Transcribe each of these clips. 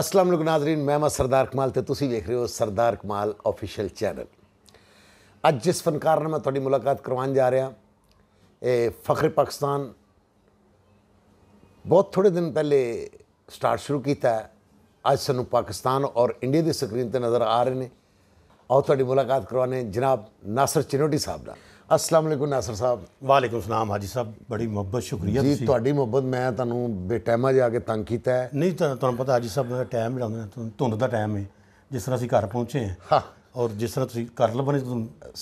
ਅਸਲਾਮ ਲੁਕ ਨਾਜ਼ਰੀਨ ਮੈਂ ਮਾ ਸਰਦਾਰ ਕਮਾਲ ਤੇ ਤੁਸੀਂ ਵੇਖ ਰਹੇ ਹੋ ਸਰਦਾਰ ਕਮਾਲ ਅਫੀਸ਼ੀਅਲ ਚੈਨਲ ਅੱਜ ਜਿਸ ਫਨਕਾਰ ਨਾਲ ਮੈਂ ਤੁਹਾਡੀ ਮੁਲਾਕਾਤ ਕਰਵਾਉਣ ਜਾ ਰਿਹਾ ਇਹ ਫਖਰ ਪਾਕਿਸਤਾਨ ਬਹੁਤ ਥੋੜੇ ਦਿਨ ਪਹਿਲੇ ਸਟਾਰਟ ਸ਼ੁਰੂ ਕੀਤਾ ਹੈ ਅੱਜ ਸਾਨੂੰ ਪਾਕਿਸਤਾਨ ਔਰ ਇੰਡੀਆ ਦੀ ਸਕਰੀਨ ਤੇ ਨਜ਼ਰ ਆ ਰਹੇ ਨੇ ਆਓ ਤੁਹਾਡੀ ਮੁਲਾਕਾਤ ਕਰਵਾਉਣੇ ਜਨਾਬ ਨਾਸਰ ਚਿਨੋਟੀ ਸਾਹਿਬ ਨਾਲ ਅਸਲਾਮ ਅਲੈਕੁਮ ਨਾਸਰ ਸਾਹਿਬ ਵਾਲੇਕੁਮ ਸਲਾਮ ਹਾਜੀ ਸਾਹਿਬ ਬੜੀ ਮੁਹੱਬਤ ਸ਼ੁਕਰੀਆ ਜੀ ਤੁਹਾਡੀ ਮੁਹੱਬਤ ਮੈਂ ਤੁਹਾਨੂੰ ਬੇਟਾਇਮਾ ਜਾ ਕੇ ਤੰਗ ਕੀਤਾ ਹੈ ਨਹੀਂ ਤਾਂ ਤੁਹਾਨੂੰ ਪਤਾ ਹਾਜੀ ਸਾਹਿਬ ਦਾ ਟਾਈਮ ਲਾਉਂਦੇ ਧੁੰਦ ਦਾ ਟਾਈਮ ਹੈ ਜਿਸ ਤਰ੍ਹਾਂ ਅਸੀਂ ਘਰ ਪਹੁੰਚੇ ਹਾਂ ਔਰ ਜਿਸ ਤਰ੍ਹਾਂ ਤੁਸੀਂ ਕਰ ਤੁਹਾਨੂੰ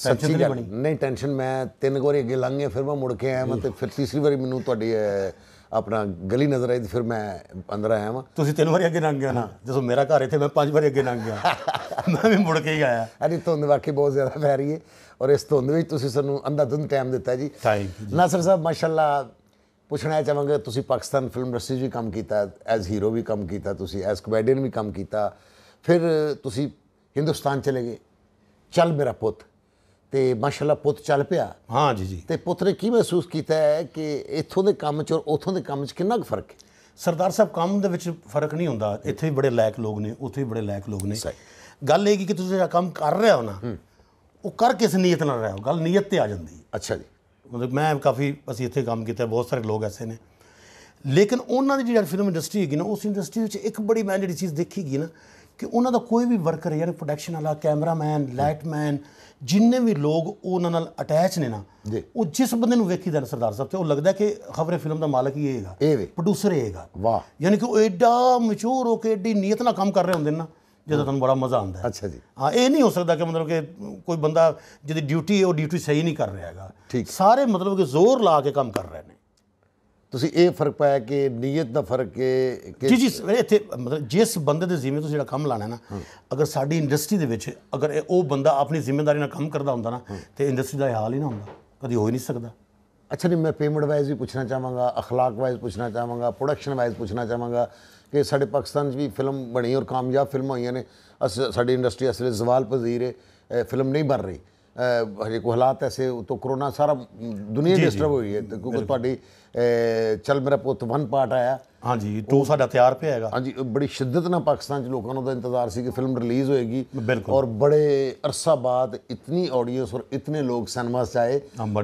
ਟੈਨਸ਼ਨ ਨਹੀਂ ਬਣੀ ਨਹੀਂ ਟੈਨਸ਼ਨ ਮੈਂ ਤਿੰਨ ਵਾਰੀ ਅੱਗੇ ਲੰਘੇ ਫਿਰ ਮੈਂ ਮੁੜ ਕੇ ਆਇਆ ਮੈਂ ਤੇ ਫਿਰ ਤੀਸਰੀ ਵਾਰੀ ਮੈਨੂੰ ਤੁਹਾਡੀ ਆਪਣਾ ਗਲੀ ਨਜ਼ਰ ਆਈ ਤੇ ਫਿਰ ਮੈਂ ਅੰਦਰ ਆਇਆ ਵਾਂ ਤੁਸੀਂ ਤਿੰਨ ਵਾਰੀ ਅੱਗੇ ਲੰਘ ਗਿਆ ਨਾ ਜਦੋਂ ਮੇਰਾ ਘਰ ਇੱਥੇ ਮੈਂ ਪੰਜ ਵਾਰੀ ਅੱਗੇ ਲੰਘ ਗਿਆ ਮੈਂ ਵੀ ਮੁੜ ਕੇ ਹੀ ਆਇਆ ਅਰੇ ਤੁੰਦ ਵਾਕਈ ਬਹੁਤ ਜ਼ਿਆਦਾ ਫੈਰੀ ਹੈ ਔਰ ਇਸ ਤੋਂ ਵਿੱਚ ਤੁਸੀਂ ਸਾਨੂੰ ਅੰਦਾ ਦੰਦ ਟਾਈਮ ਦਿੱਤਾ ਜੀ ਥੈਂਕ ਯੂ ਨਾਸਰ ਸਾਹਿਬ ਮਾਸ਼ਾਅੱਲਾ ਪੁੱਛਣਾ ਚਾਹਾਂਗਾ ਤੁਸੀਂ ਪਾਕਿਸਤਾਨ ਫਿਲਮ ਇੰਡਸਟਰੀ ਵੀ ਕੰਮ ਕੀਤਾ ਐਜ਼ ਹੀਰੋ ਵੀ ਕੰਮ ਕੀਤਾ ਤੁਸੀਂ ਐਜ਼ ਕਮੇਡੀਅਨ ਵੀ ਕੰਮ ਕੀਤਾ ਫਿਰ ਤੁਸੀਂ ਹਿੰਦੁਸਤਾਨ ਚਲੇ ਗਏ ਚੱਲ ਮੇਰਾ ਪੁੱਤ ਤੇ ਮਾਸ਼ਾਅੱਲਾ ਪੁੱਤ ਚੱਲ ਪਿਆ ਹਾਂ ਜੀ ਜੀ ਤੇ ਪੁੱਤ ਨੇ ਕੀ ਮਹਿਸੂਸ ਕੀਤਾ ਹੈ ਕਿ ਇੱਥੋਂ ਦੇ ਕੰਮ 'ਚ ਔਰ ਉੱਥੋਂ ਦੇ ਕੰਮ 'ਚ ਕਿੰਨਾ ਕੁ ਫਰਕ ਹੈ ਸਰਦਾਰ ਸਾਹਿਬ ਕੰਮ ਦੇ ਵਿੱਚ ਫਰਕ ਨਹੀਂ ਹੁੰਦਾ ਇੱਥੇ ਵੀ ਬੜੇ ਲਾਇਕ ਲੋਕ ਨੇ ਉੱਥੇ ਵੀ ਬੜੇ ਲਾਇਕ ਲੋਕ ਨੇ ਗੱਲ ਇਹ ਕਿ ਤੁਸੀਂ ਜਿਹੜਾ ਕੰਮ ਕਰ ਰਹੇ ਹੋ ਨਾ ਉਹ ਕਰ ਕਿਸ ਨੀਅਤ ਨਾਲ ਰਿਹਾ ਹੋ ਗੱਲ ਨੀਅਤ ਤੇ ਆ ਜਾਂਦੀ ਹੈ ਅੱਛਾ ਜੀ ਮਤਲਬ ਮੈਂ ਕਾਫੀ ਅਸੀਂ ਇੱਥੇ ਕੰਮ ਕੀਤਾ ਬਹੁਤ ਸਾਰੇ ਲੋਕ ਐਸੇ ਨੇ ਲੇਕਿਨ ਉਹਨਾਂ ਦੀ ਜਿਹੜੀ ਫਿਲਮ ਇੰਡਸਟਰੀ ਹੈਗੀ ਨਾ ਉਸ ਇੰਡਸਟਰੀ ਵਿੱਚ ਇੱਕ ਬੜੀ ਮੈਂ ਜਿਹੜੀ ਚੀਜ਼ ਦੇਖੀ ਗਈ ਨਾ ਕਿ ਉਹਨਾਂ ਦਾ ਕੋਈ ਵੀ ਵਰਕਰ ਯਾਨੀ ਪ੍ਰੋਡਕਸ਼ਨ ਵਾਲਾ ਕੈਮਰਾਮੈਨ ਲਾਈਟਮੈਨ ਜਿੰਨੇ ਵੀ ਲੋਕ ਉਹਨਾਂ ਨਾਲ ਅਟੈਚ ਨੇ ਨਾ ਉਹ ਜਿਸ ਬੰਦੇ ਨੂੰ ਵੇਖੀਦਾ ਸਰਦਾਰ ਸਾਹਿਬ ਤੇ ਉਹ ਲੱਗਦਾ ਕਿ ਖਬਰੇ ਫਿਲਮ ਦਾ ਮਾਲਕ ਹੀ ਹੈਗਾ ਪ੍ਰੋਡਿਊਸਰ ਹੀ ਹੈਗਾ ਵਾਹ ਯਾਨੀ ਕਿ ਉਹ ਐਡਾ ਮਸ਼ਹੂਰ ਹੋ ਕੇ ਐਡੀ ਨੀਅਤ ਨਾਲ ਕੰਮ ਕਰ ਰਹੇ ਹੁੰਦੇ ਨੇ ਨਾ ਜਿਹਦਾ ਤੁਹਾਨੂੰ ਬੜਾ ਮਜ਼ਾ ਆਉਂਦਾ ਹੈ ਅੱਛਾ ਜੀ ਹਾਂ ਇਹ ਨਹੀਂ ਹੋ ਸਕਦਾ ਕਿ ਮਤਲਬ ਕਿ ਕੋਈ ਬੰਦਾ ਜਿਹਦੀ ਡਿਊਟੀ ਹੈ ਉਹ ਡਿਊਟੀ ਸਹੀ ਨਹੀਂ ਕਰ ਰਿਹਾ ਹੈਗਾ ਸਾਰੇ ਮਤਲਬ ਕਿ ਜ਼ੋਰ ਲਾ ਕੇ ਕੰਮ ਕਰ ਰਹੇ ਨੇ ਤੁਸੀਂ ਇਹ ਫਰਕ ਪਾਇਆ ਕਿ ਨੀਅਤ ਦਾ ਫਰਕ ਹੈ ਕਿ ਜੀ ਜੀ ਇੱਥੇ ਮਤਲਬ ਜਿਸ ਬੰਦੇ ਦੇ ਜ਼ਿੰਮੇ ਤੋਂ ਜਿਹੜਾ ਕੰਮ ਲਾਣਾ ਹੈ ਨਾ ਅਗਰ ਸਾਡੀ ਇੰਡਸਟਰੀ ਦੇ ਵਿੱਚ ਅਗਰ ਉਹ ਬੰਦਾ ਆਪਣੀ ਜ਼ਿੰਮੇਵਾਰੀ ਨਾਲ ਕੰਮ ਕਰਦਾ ਹੁੰਦਾ ਨਾ ਤੇ ਇੰਡਸਟਰੀ ਦਾ ਹਾਲ ਹੀ ਨਾ ਹੁੰਦਾ ਕਦੀ ਹੋ ਹੀ ਨਹੀਂ ਸਕਦਾ ਅੱਛਾ ਨਹੀਂ ਮੈਂ ਪੇਮੈਂਟ ਵਾਈਜ਼ ਵੀ ਪੁੱਛਣਾ ਚਾਹਾਂਗਾ اخلاق ਵਾਈਜ਼ ਪੁੱਛਣਾ ਚਾਹਾਂਗਾ ਪ੍ਰੋਡਕਸ਼ਨ ਵਾਈਜ਼ ਪੁੱਛਣਾ ਚਾਹਾਂਗਾ ਕਿ ਸਾਡੇ ਪਾਕਿਸਤਾਨ 'ਚ ਵੀ ਫਿਲਮ ਬਣੀ ਔਰ ਕਾਮਯਾਬ ਫਿਲਮ ਹੋਈਆਂ ਨੇ ਸਾਡੀ ਇੰਡਸਟਰੀ ਅਸਲੇ ਜ਼ਵਾਲ ਪਜ਼ੀਰ ਹੈ ਫਿਲਮ ਨਹੀਂ ਬਣ ਰਹੀ ਹਰੇ ਕੋ ਹਾਲਾਤ ਐਸੇ ਤੋਂ ਕੋਰੋਨਾ ਸਾਰਾ ਦੁਨੀਆ ਡਿਸਟਰਬ ਹੋਈ ਹੈ ਕਿਉਂਕਿ ਤੁਹਾਡੀ ਚਲ ਮੇਰਾ ਪੁੱਤ ਵਨ ਪਾਰਟ ਆਇਆ ਹਾਂਜੀ ਟੂ ਸਾਡਾ ਤਿਆਰ ਪਿਆ ਹੈਗਾ ਹਾਂਜੀ ਬੜੀ ਸ਼ਿੱਦਤ ਨਾਲ ਪਾਕਿਸਤਾਨ 'ਚ ਲੋਕਾਂ ਨੂੰ ਦਾ ਇੰਤਜ਼ਾਰ ਸੀ ਕਿ ਫਿਲਮ ਰਿਲੀਜ਼ ਹੋਏਗੀ ਔਰ ਬੜੇ ਅਰਸਾ ਬਾਅਦ ਇਤਨੀ ਆਡੀਅנס ਔਰ ਇਤਨੇ ਲੋਕ ਸਿਨੇਮਾ 'ਚ ਆਏ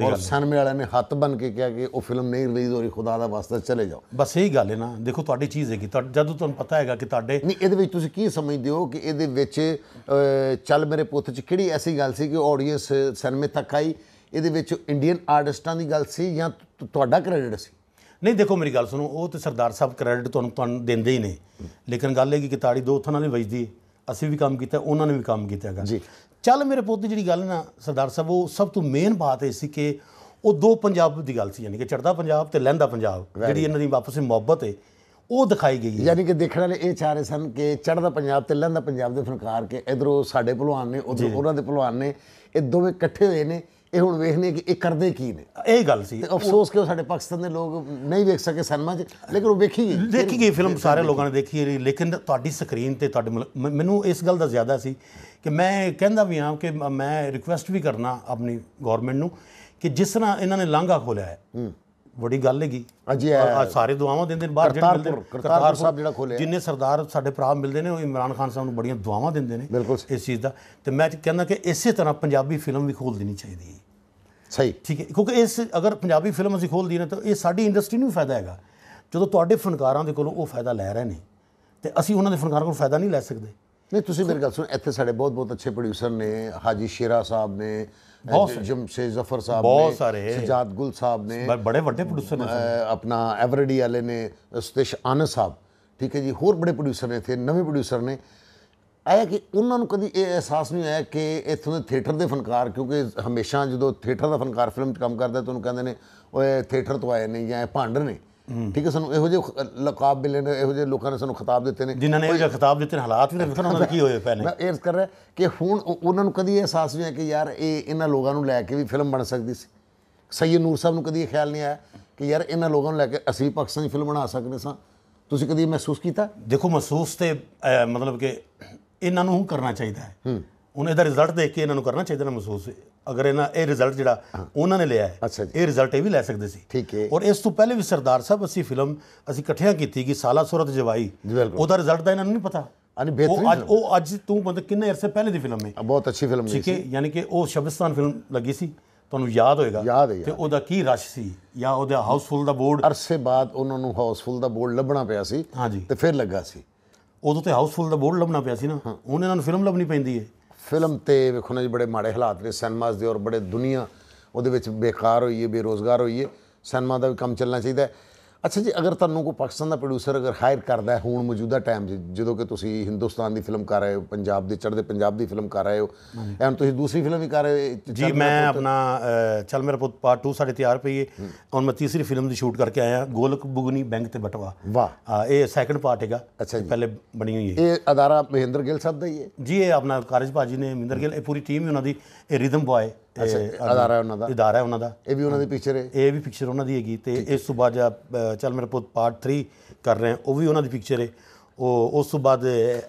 ਔਰ ਸਿਨੇਮੇ ਵਾਲਿਆਂ ਨੇ ਹੱਥ ਬਨ ਕੇ ਕਿਹਾ ਕਿ ਉਹ ਫਿਲਮ ਨਹੀਂ ਰਿਲੀਜ਼ ਹੋ ਰਹੀ ਖੁਦਾ ਦਾ ਵਾਸਤਾ ਚਲੇ ਜਾਓ ਬਸ ਇਹੀ ਗੱਲ ਹੈ ਨਾ ਦੇਖੋ ਤੁਹਾਡੀ ਚੀਜ਼ ਹੈਗੀ ਜਦੋਂ ਤੁਹਾਨੂੰ ਪਤਾ ਹੈਗਾ ਕਿ ਤੁਹਾਡੇ ਨਹੀਂ ਇਹਦੇ ਵਿੱਚ ਤੁਸੀਂ ਕੀ ਸਮਝਦੇ ਹੋ ਕਿ ਇਹਦੇ ਵਿੱਚ ਚੱਲ ਮੇਰੇ ਪੁੱਤ 'ਚ ਕਿਹੜੀ ਐਸੀ ਗੱਲ ਸੀ ਕਿ ਆਡੀਅנס ਸਿਨੇਮੇ ਤੱਕ ਆਈ ਇਹਦੇ ਵਿੱਚ ਇੰਡੀਅਨ ਆਰਟਿਸਟਾਂ ਦੀ ਗੱਲ ਸੀ ਜਾਂ ਤੁਹਾਡਾ ਕ੍ਰੈਡਿਟ ਸੀ ਨਹੀਂ ਦੇਖੋ ਮੇਰੀ ਗੱਲ ਸੁਣੋ ਉਹ ਤੇ ਸਰਦਾਰ ਸਾਹਿਬ ਕ੍ਰੈਡਿਟ ਤੁਹਾਨੂੰ ਤੁਹਾਨੂੰ ਦਿੰਦੇ ਹੀ ਨੇ ਲੇਕਿਨ ਗੱਲ ਇਹ ਕਿ ਤਾੜੀ ਦੋ ਹੱਥਾਂ ਨਾਲ ਹੀ ਵੱਜਦੀ ਅਸੀਂ ਵੀ ਕੰਮ ਕੀਤਾ ਉਹਨਾਂ ਨੇ ਵੀ ਕੰਮ ਕੀਤਾ ਹੈਗਾ ਜੀ ਚੱਲ ਮੇਰੇ ਪੁੱਤ ਜਿਹੜੀ ਗੱਲ ਨਾ ਸਰਦਾਰ ਸਾਹਿਬ ਉਹ ਸਭ ਤੋਂ ਮੇਨ ਬਾਤ ਇਹ ਸੀ ਕਿ ਉਹ ਦੋ ਪੰਜਾਬ ਦੀ ਗੱਲ ਸੀ ਯਾਨੀ ਕਿ ਚੜਦਾ ਪੰਜਾਬ ਤੇ ਲਹਿੰਦਾ ਪੰਜਾਬ ਜਿਹੜੀ ਇਹਨਾਂ ਦੀ ਵਾਪਸ ਵਿੱਚ ਮੁਹੱਬਤ ਹੈ ਉਹ ਦਿਖਾਈ ਗਈ ਹੈ ਯਾਨੀ ਕਿ ਦੇਖਣ ਵਾਲੇ ਇਹ ਚਾਰੇ ਸਨ ਕਿ ਚੜਦਾ ਪੰਜਾਬ ਤੇ ਲਹਿੰਦਾ ਪੰਜਾਬ ਦੇ ਫਨਕਾਰ ਕੇ ਇਧਰੋਂ ਸਾਡੇ ਭਲਵਾਨ ਨੇ ਉਧਰੋਂ ਉਹਨਾਂ ਦੇ ਭਲਵਾਨ ਨੇ ਇਹ ਦੋਵੇਂ ਇਕੱਠੇ ਹੋਏ ਨੇ ਇਹ ਹੁਣ ਵੇਖਨੇ ਕਿ ਇਹ ਕਰਦੇ ਕੀ ਨੇ ਇਹ ਗੱਲ ਸੀ ਅਫਸੋਸ ਕਿ ਉਹ ਸਾਡੇ ਪਾਕਿਸਤਾਨ ਦੇ ਲੋਕ ਨਹੀਂ ਵੇਖ ਸਕੇ ਸਿਨੇਮਾ 'ਚ ਲੇਕਿਨ ਉਹ ਵੇਖੀ ਗਈ ਦੇਖੀ ਗਈ ਫਿਲਮ ਸਾਰੇ ਲੋਕਾਂ ਨੇ ਦੇਖੀ ਲੇਕਿਨ ਤੁਹਾਡੀ ਸਕਰੀਨ ਤੇ ਤੁਹਾਡੇ ਮੈਨੂੰ ਇਸ ਗੱਲ ਦਾ ਜ਼ਿਆਦਾ ਸੀ ਕਿ ਮੈਂ ਕਹਿੰਦਾ ਵੀ ਹਾਂ ਕਿ ਮੈਂ ਰਿਕੁਐਸਟ ਵੀ ਕਰਨਾ ਆਪਣੀ ਗਵਰਨਮੈਂਟ ਨੂੰ ਕਿ ਜਿਸ ਤਰ੍ਹਾਂ ਇਹਨਾਂ ਨੇ ਲਾਂਘਾ ਖੋਲਿਆ ਹੈ ਬੜੀ ਗੱਲ ਹੈਗੀ ਹਾਂਜੀ ਸਾਰੇ ਦੁਆਵਾਂ ਦਿੰਦੇ ਨੇ ਬਾਹਰ ਜਿਹੜੇ ਮਿਲਦੇ ਕਰਤਾਰਪੁਰ ਸਾਹਿਬ ਜਿਹੜਾ ਖੋਲਿਆ ਜਿੰਨੇ ਸਰਦਾਰ ਸਾਡੇ ਭਰਾ ਮਿਲਦੇ ਨੇ ਉਹ ਇਮਰਾਨ ਖਾਨ ਸਾਹਿਬ ਨੂੰ ਬੜੀਆਂ ਦੁਆਵਾਂ ਦਿੰਦੇ ਨੇ ਇਸ ਚੀਜ਼ ਦਾ ਤੇ ਮੈਂ ਕਹਿੰਦਾ ਕਿ ਇਸੇ ਤਰ੍ਹਾਂ ਪੰਜਾਬੀ ਫਿਲਮ ਵੀ ਖੋਲ ਦੇਣੀ ਚਾਹੀਦੀ ਹੈ ਸਹੀ ਠੀਕ ਹੈ ਕਿਉਂਕਿ ਇਸ ਅਗਰ ਪੰਜਾਬੀ ਫਿਲਮ ਅਸੀਂ ਖੋਲ ਨਾ ਤਾਂ ਇਹ ਸਾਡੀ ਇੰਡਸਟਰੀ ਨੂੰ ਫਾਇਦਾ ਹੈਗਾ ਜਦੋਂ ਤੁਹਾਡੇ ਫਨਕਾਰਾਂ ਦੇ ਕੋਲੋਂ ਉਹ ਫਾਇਦਾ ਲੈ ਰਹੇ ਨੇ ਤੇ ਅਸੀਂ ਉਹਨਾਂ ਦੇ ਫਨਕਾਰਾਂ ਕੋਲ ਫਾਇਦਾ ਨਹੀਂ ਲੈ ਸਕਦੇ ਨਹੀਂ ਤੁਸੀਂ ਮੇਰੀ ਗੱਲ ਸੁਣ ਇੱਥੇ ਸਾਡੇ ਬਹੁਤ ਬਹੁਤ ਅੱਛੇ ਪ੍ਰੋਡਿਊਸਰ ਨੇ ਹਾਜੀ ਸ਼ੇਰਾ ਸਾਹਿਬ ਨੇ ਬਹੁਤ ਜਮ ਸੇ ਜ਼ਫਰ ਸਾਹਿਬ ਨੇ ਸਜਾਦ ਗੁਲ ਸਾਹਿਬ ਨੇ ਬੜੇ ਵੱਡੇ ਪ੍ਰੋਡਿਊਸਰ ਨੇ ਆਪਣਾ ਐਵਰੀਡੀ ਵਾਲੇ ਨੇ ਸਤਿਸ਼ ਅਨ ਸਾਹਿਬ ਠੀਕ ਹੈ ਜੀ ਹੋਰ ਬੜੇ ਪ੍ਰੋਡਿਊਸਰ ਨੇ ਇੱਥੇ ਨਵੇਂ ਪ੍ਰੋਡਿਊਸਰ ਨੇ ਆਇਆ ਕਿ ਉਹਨਾਂ ਨੂੰ ਕਦੀ ਇਹ ਅਹਿਸਾਸ ਨਹੀਂ ਆਇਆ ਕਿ ਇਥੋਂ ਦੇ ਥੀਏਟਰ ਦੇ ਫਨਕਾਰ ਕਿਉਂਕਿ ਹਮੇਸ਼ਾ ਜਦੋਂ ਥੀਏਟਰ ਦਾ ਫਨਕਾਰ ਫਿਲਮ 'ਚ ਕੰਮ ਕਰਦਾ ਤਾਂ ਉਹਨੂੰ ਕਹਿੰਦੇ ਨੇ ਓਏ ਥੀਏਟਰ ਤੋਂ ਆਏ ਨਹੀਂ ਜਾਂ ਭਾਂਡਰ ਨੇ ਠੀਕ ਹੈ ਸਾਨੂੰ ਇਹੋ ਜਿਹੇ ਲਕਾਬ ਮਿਲੇ ਨੇ ਇਹੋ ਜਿਹੇ ਲੋਕਾਂ ਨੇ ਸਾਨੂੰ ਖਿਤਾਬ ਦਿੱਤੇ ਨੇ ਜਿਨ੍ਹਾਂ ਨੇ ਇਹੋ ਜਿਹੇ ਖਿਤਾਬ ਦਿੱਤੇ ਨੇ ਹਾਲਾਤ ਵੀ ਦੇਖਣ ਉਹਨਾਂ ਦਾ ਕੀ ਹੋਇਆ ਪਏ ਮੈਂ ਇਹ ਕਰ ਰਿਹਾ ਕਿ ਹੁਣ ਉਹਨਾਂ ਨੂੰ ਕਦੀ ਅਹਿਸਾਸ ਨਹੀਂ ਆ ਕਿ ਯਾਰ ਇਹ ਇਹਨਾਂ ਲੋਕਾਂ ਨੂੰ ਲੈ ਕੇ ਵੀ ਫਿਲਮ ਬਣ ਸਕਦੀ ਸੀ ਸੈਯਦ ਨੂਰ ਸਾਹਿਬ ਨੂੰ ਕਦੀ ਇਹ ਖਿਆਲ ਨਹੀਂ ਆਇਆ ਕਿ ਯਾਰ ਇਹਨਾਂ ਲੋਕਾਂ ਨੂੰ ਲੈ ਕੇ ਅਸੀਂ ਪਾਕਿਸਤਾਨੀ ਫਿਲਮ ਬਣਾ ਸਕਦੇ ਸਾਂ ਤੁਸੀਂ ਕਦੀ ਮਹਿਸੂਸ ਕੀਤਾ ਦੇਖੋ ਮਹਿਸੂਸ ਤੇ ਮਤਲਬ ਕਿ ਇਹਨਾਂ ਨੂੰ ਕਰਨਾ ਚਾਹੀਦਾ ਹੈ ਹੁਣ ਇਹਦਾ ਰਿਜ਼ਲਟ ਦੇਖ ਕੇ ਇਹਨਾਂ ਨੂੰ ਕਰਨਾ ਚਾਹੀਦਾ ਨਾ ਮਹਿਸੂਸ ਅਗਰ ਇਹਨਾਂ ਇਹ ਰਿਜ਼ਲਟ ਜਿਹੜਾ ਉਹਨਾਂ ਨੇ ਲਿਆ ਹੈ ਇਹ ਰਿਜ਼ਲਟ ਇਹ ਵੀ ਲੈ ਸਕਦੇ ਸੀ ਠੀਕ ਹੈ ਔਰ ਇਸ ਤੋਂ ਪਹਿਲੇ ਵੀ ਸਰਦਾਰ ਸਾਹਿਬ ਅਸੀਂ ਫਿਲਮ ਅਸੀਂ ਇਕੱਠਿਆਂ ਕੀਤੀ ਕਿ ਸਾਲਾ ਸੁਰਤ ਜਵਾਈ ਉਹਦਾ ਰਿਜ਼ਲਟ ਤਾਂ ਇਹਨਾਂ ਨੂੰ ਨਹੀਂ ਪਤਾ ਅਨੇ ਬੇਤਰੀ ਉਹ ਅੱਜ ਉਹ ਅੱਜ ਤੂੰ ਮਤਲਬ ਕਿੰਨੇ ਅਰਸੇ ਪਹਿਲੇ ਦੀ ਫਿਲਮ ਹੈ ਬਹੁਤ ਅੱਛੀ ਫਿਲਮ ਸੀ ਠੀਕ ਹੈ ਯਾਨੀ ਕਿ ਉਹ ਸ਼ਬਸਤਾਨ ਫਿਲਮ ਲੱਗੀ ਸੀ ਤੁਹਾਨੂੰ ਯਾਦ ਹੋਏਗਾ ਤੇ ਉਹਦਾ ਕੀ ਰਸ਼ ਸੀ ਜਾਂ ਉਹਦਾ ਹਾਊਸਫੁਲ ਦਾ ਬੋਰਡ ਅਰਸੇ ਬਾਅਦ ਉਹਨਾਂ ਨੂੰ ਹਾਊਸਫੁਲ ਦਾ ਬੋਰਡ ਲੱਭਣਾ ਪਿਆ ਸੀ ਤੇ ਫਿਰ ਲੱਗਾ ਸੀ ਉਦੋਂ ਤੇ ਹਾਊਸਫੁਲ ਦਾ ਬੋਰਡ ਲੱਭਣਾ ਪਿਆ ਸੀ ਨਾ ਹੁਣ ਇਹਨਾਂ ਨੂੰ ਫਿਲਮ ਲੱਭਣੀ ਪੈਂਦੀ ਹੈ ਫਿਲਮ ਤੇ ਵੇਖੋ ਨਾ ਜੀ ਬੜੇ ਮਾੜੇ ਹਾਲਾਤ ਨੇ ਸਿਨੇਮਾਸ ਦੇ ਔਰ ਬੜੇ ਦੁਨੀਆ ਉਹਦੇ ਵਿੱਚ ਬੇਕਾਰ ਹੋਈ ਹੈ ਬੇਰੋਜ਼ਗਾਰ ਹੋਈ ਹੈ ਸਿਨੇਮਾ ਦਾ ਵੀ ਕੰਮ ਚੱਲਣਾ ਚਾਹੀਦਾ ਅੱਛਾ ਜੀ ਅਗਰ ਤੁਹਾਨੂੰ ਕੋ ਪਾਕਿਸਤਾਨ ਦਾ ਪ੍ਰੋਡਿਊਸਰ ਅਗਰ ਹਾਇਰ ਕਰਦਾ ਹੈ ਹੁਣ ਮੌਜੂਦਾ ਟਾਈਮ ਜਦੋਂ ਕਿ ਤੁਸੀਂ ਹਿੰਦੁਸਤਾਨ ਦੀ ਫਿਲਮ ਕਰ ਰਹੇ ਹੋ ਪੰਜਾਬ ਦੇ ਚੜ੍ਹਦੇ ਪੰਜਾਬ ਦੀ ਫਿਲਮ ਕਰ ਰਹੇ ਹੋ ਐਨ ਤੁਸੀਂ ਦੂਸਰੀ ਫਿਲਮ ਵੀ ਕਰ ਰਹੇ ਜੀ ਮੈਂ ਆਪਣਾ ਚਲ ਮੇਰਾ ਪੁੱਤ ਪਾਰਟ 2 ਸਾਡੇ ਤਿਆਰ ਪਈ ਹੈ ਹੁਣ ਮੈਂ ਤੀਸਰੀ ਫਿਲਮ ਦੀ ਸ਼ੂਟ ਕਰਕੇ ਆਇਆ ਗੋਲਕ ਬੁਗਨੀ ਬੈਂਕ ਤੇ ਬਟਵਾ ਵਾਹ ਇਹ ਸੈਕੰਡ ਪਾਰਟ ਹੈਗਾ ਅੱਛਾ ਜੀ ਪਹਿਲੇ ਬਣੀ ਹੋਈ ਹੈ ਇਹ ਅਦਾਰਾ ਮਹਿੰਦਰ ਗਿੱਲ ਸਾਹਿਬ ਦਾ ਹੀ ਹੈ ਜੀ ਇਹ ਆਪਣਾ ਕਾਰਜ ਭਾਜੀ ਨੇ ਮਹਿੰਦਰ ਗਿੱਲ ਇਹ ਪੂਰੀ ਟੀਮ ਹੀ ਉਹਨਾਂ ਦੀ ਇਹ ਰਿਦਮ ਬॉय ਅਦਾਰਾ ਉਹਨਾਂ ਦਾ ਅਦਾਰਾ ਉਹਨਾਂ ਦਾ ਇਹ ਵੀ ਉਹਨਾਂ ਦੀ ਪਿਕਚਰ ਹੈ ਇਹ ਵੀ ਪਿਕਚਰ ਉਹਨਾਂ ਦੀ ਹੈਗੀ ਤੇ ਇਸ ਤੋਂ ਬਾਅਦ ਚਲ ਮੇਰਾ ਪੁੱਤ ਪਾਰਟ 3 ਕਰ ਰਹੇ ਆ ਉਹ ਵੀ ਉਹਨਾਂ ਦੀ ਪਿਕਚਰ ਹੈ ਉਹ ਉਸ ਤੋਂ ਬਾਅਦ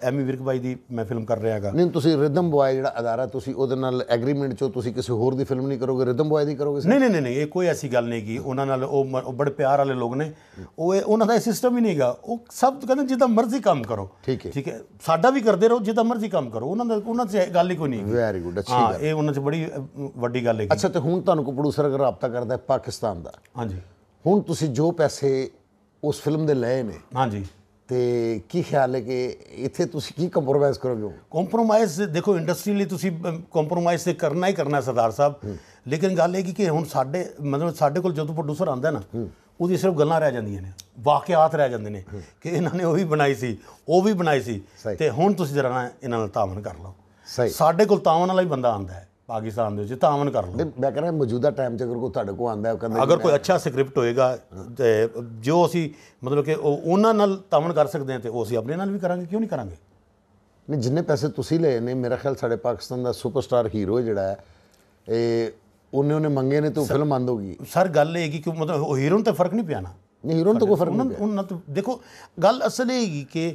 ਐਮੀ ਵਿਰਕ ਬਾਈ ਦੀ ਮੈਂ ਫਿਲਮ ਕਰ ਰਿਹਾ ਨਹੀਂ ਤੁਸੀਂ ਰਿਦਮ ਬੁਆਏ ਜਿਹੜਾ ਅਦਾਰਾ ਤੁਸੀਂ ਉਹਦੇ ਨਾਲ ਐਗਰੀਮੈਂਟ ਚੋ ਤੁਸੀਂ ਕਿਸੇ ਹੋਰ ਦੀ ਫਿਲਮ ਨਹੀਂ ਕਰੋਗੇ ਰਿਦਮ ਬੁਆਏ ਦੀ ਕਰੋਗੇ ਨਹੀਂ ਨਹੀਂ ਨਹੀਂ ਇਹ ਕੋਈ ਐਸੀ ਗੱਲ ਨਹੀਂ ਕੀ ਉਹਨਾਂ ਨਾਲ ਉਹ ਬੜੇ ਪਿਆਰ ਵਾਲੇ ਲੋਕ ਨੇ ਉਹ ਉਹਨਾਂ ਦਾ ਸਿਸਟਮ ਹੀ ਨਹੀਂਗਾ ਉਹ ਸਭ ਕਹਿੰਦੇ ਜਿੱਦਾਂ ਮਰਜ਼ੀ ਕੰਮ ਕਰੋ ਠੀਕ ਹੈ ਠੀਕ ਹੈ ਸਾਡਾ ਵੀ ਕਰਦੇ ਰਹੋ ਜਿੱਦਾਂ ਮਰਜ਼ੀ ਕੰਮ ਕਰੋ ਉਹਨਾਂ ਦਾ ਉਹਨਾਂ 'ਚ ਗੱਲ ਹੀ ਕੋਈ ਨਹੀਂ ਵੈਰੀ ਗੁੱਡ ਅੱਛੀ ਗੱਲ ਹਾਂ ਇਹ ਉਹਨਾਂ 'ਚ ਬੜੀ ਵੱਡੀ ਗੱਲ ਹੈ ਅੱਛਾ ਤੇ ਹੁਣ ਤੁਹਾਨੂੰ ਕੋ ਪ੍ਰੋਡਿਊਸਰ ਅਗਰ ਰابطਾ ਕਰਦਾ ਹੈ ਪਾਕਿਸਤਾਨ ਦਾ ਹਾਂਜੀ ਹੁਣ ਤੁਸੀਂ ਜੋ ਪੈਸੇ ਉਸ ਫਿਲਮ ਦੇ ਲਏ ਨੇ ਹਾਂਜੀ ਤੇ ਕੀ ਖਿਆਲ ਹੈ ਕਿ ਇੱਥੇ ਤੁਸੀਂ ਕੀ ਕੰਪਰੋਮਾਈਜ਼ ਕਰੋਗੇ ਕੰਪਰੋਮਾਈਜ਼ ਦੇਖੋ ਇੰਡਸਟਰੀ ਲਈ ਤੁਸੀਂ ਕੰਪਰੋਮਾਈਜ਼ ਤੇ ਕਰਨਾ ਹੀ ਕਰਨਾ ਸਰਦਾਰ ਸਾਹਿਬ ਲੇਕਿਨ ਗੱਲ ਇਹ ਕਿ ਕਿ ਹੁਣ ਸਾਡੇ ਮਤਲਬ ਸਾਡੇ ਕੋਲ ਜਦੋਂ ਪ੍ਰੋਡਿਊਸਰ ਆਉਂਦਾ ਨਾ ਉਹਦੀ ਸਿਰਫ ਗੱਲਾਂ ਰਹਿ ਜਾਂਦੀਆਂ ਨੇ ਵਾਕਿਆਤ ਰਹਿ ਜਾਂਦੇ ਨੇ ਕਿ ਇਹਨਾਂ ਨੇ ਉਹ ਵੀ ਬਣਾਈ ਸੀ ਉਹ ਵੀ ਬਣਾਈ ਸੀ ਤੇ ਹੁਣ ਤੁਸੀਂ ਜਰਾ ਇਹਨਾਂ ਨਾਲ ਤਾਵਨ ਕਰ ਲਓ ਸਾਡੇ ਕੋਲ ਤਾਵਨ ਵਾਲਾ ਹੀ ਬੰਦਾ ਆਂਦਾ ਹੈ ਪਾਕਿਸਤਾਨ ਦੇ ਵਿੱਚ ਤਾਮਨ ਕਰ ਲਓ ਮੈਂ ਕਹਿੰਦਾ ਮੌਜੂਦਾ ਟਾਈਮ 'ਚ ਅਗਰ ਕੋਈ ਤੁਹਾਡੇ ਕੋਲ ਆਂਦਾ ਹੈ ਕਹਿੰਦਾ ਅਗਰ ਕੋਈ ਅੱਛਾ ਸਕ੍ਰਿਪਟ ਹੋਏਗਾ ਤੇ ਜੋ ਅਸੀਂ ਮਤਲਬ ਕਿ ਉਹਨਾਂ ਨਾਲ ਤਾਮਨ ਕਰ ਸਕਦੇ ਹਾਂ ਤੇ ਉਹ ਅਸੀਂ ਆਪਣੇ ਨਾਲ ਵੀ ਕਰਾਂਗੇ ਕਿਉਂ ਨਹੀਂ ਕਰਾਂਗੇ ਨਹੀਂ ਜਿੰਨੇ ਪੈਸੇ ਤੁਸੀਂ ਲਏ ਨੇ ਮੇਰਾ ਖਿਆਲ ਸਾਡੇ ਪਾਕਿਸਤਾਨ ਦਾ ਸੁਪਰਸਟਾਰ ਹੀਰੋ ਜਿਹੜਾ ਹੈ ਇਹ ਉਹਨੇ ਉਹਨੇ ਮੰਗੇ ਨੇ ਤਾਂ ਫਿਲਮ ਆਂਦੋਗੀ ਹੋ ਗਈ ਸਰ ਗੱਲ ਇਹ ਕਿ ਕਿ ਮਤਲਬ ਉਹ ਹੀਰੋਨ ਤੇ ਫਰਕ ਨਹੀਂ ਪਿਆਣਾ ਨਹੀਂ ਹੀਰੋਨ ਤਾਂ ਕੋਈ ਫਰਕ ਨਹੀਂ ਉਹਨਾਂ ਦੇਖੋ ਗੱਲ ਅਸਲ ਇਹ ਹੈ ਕਿ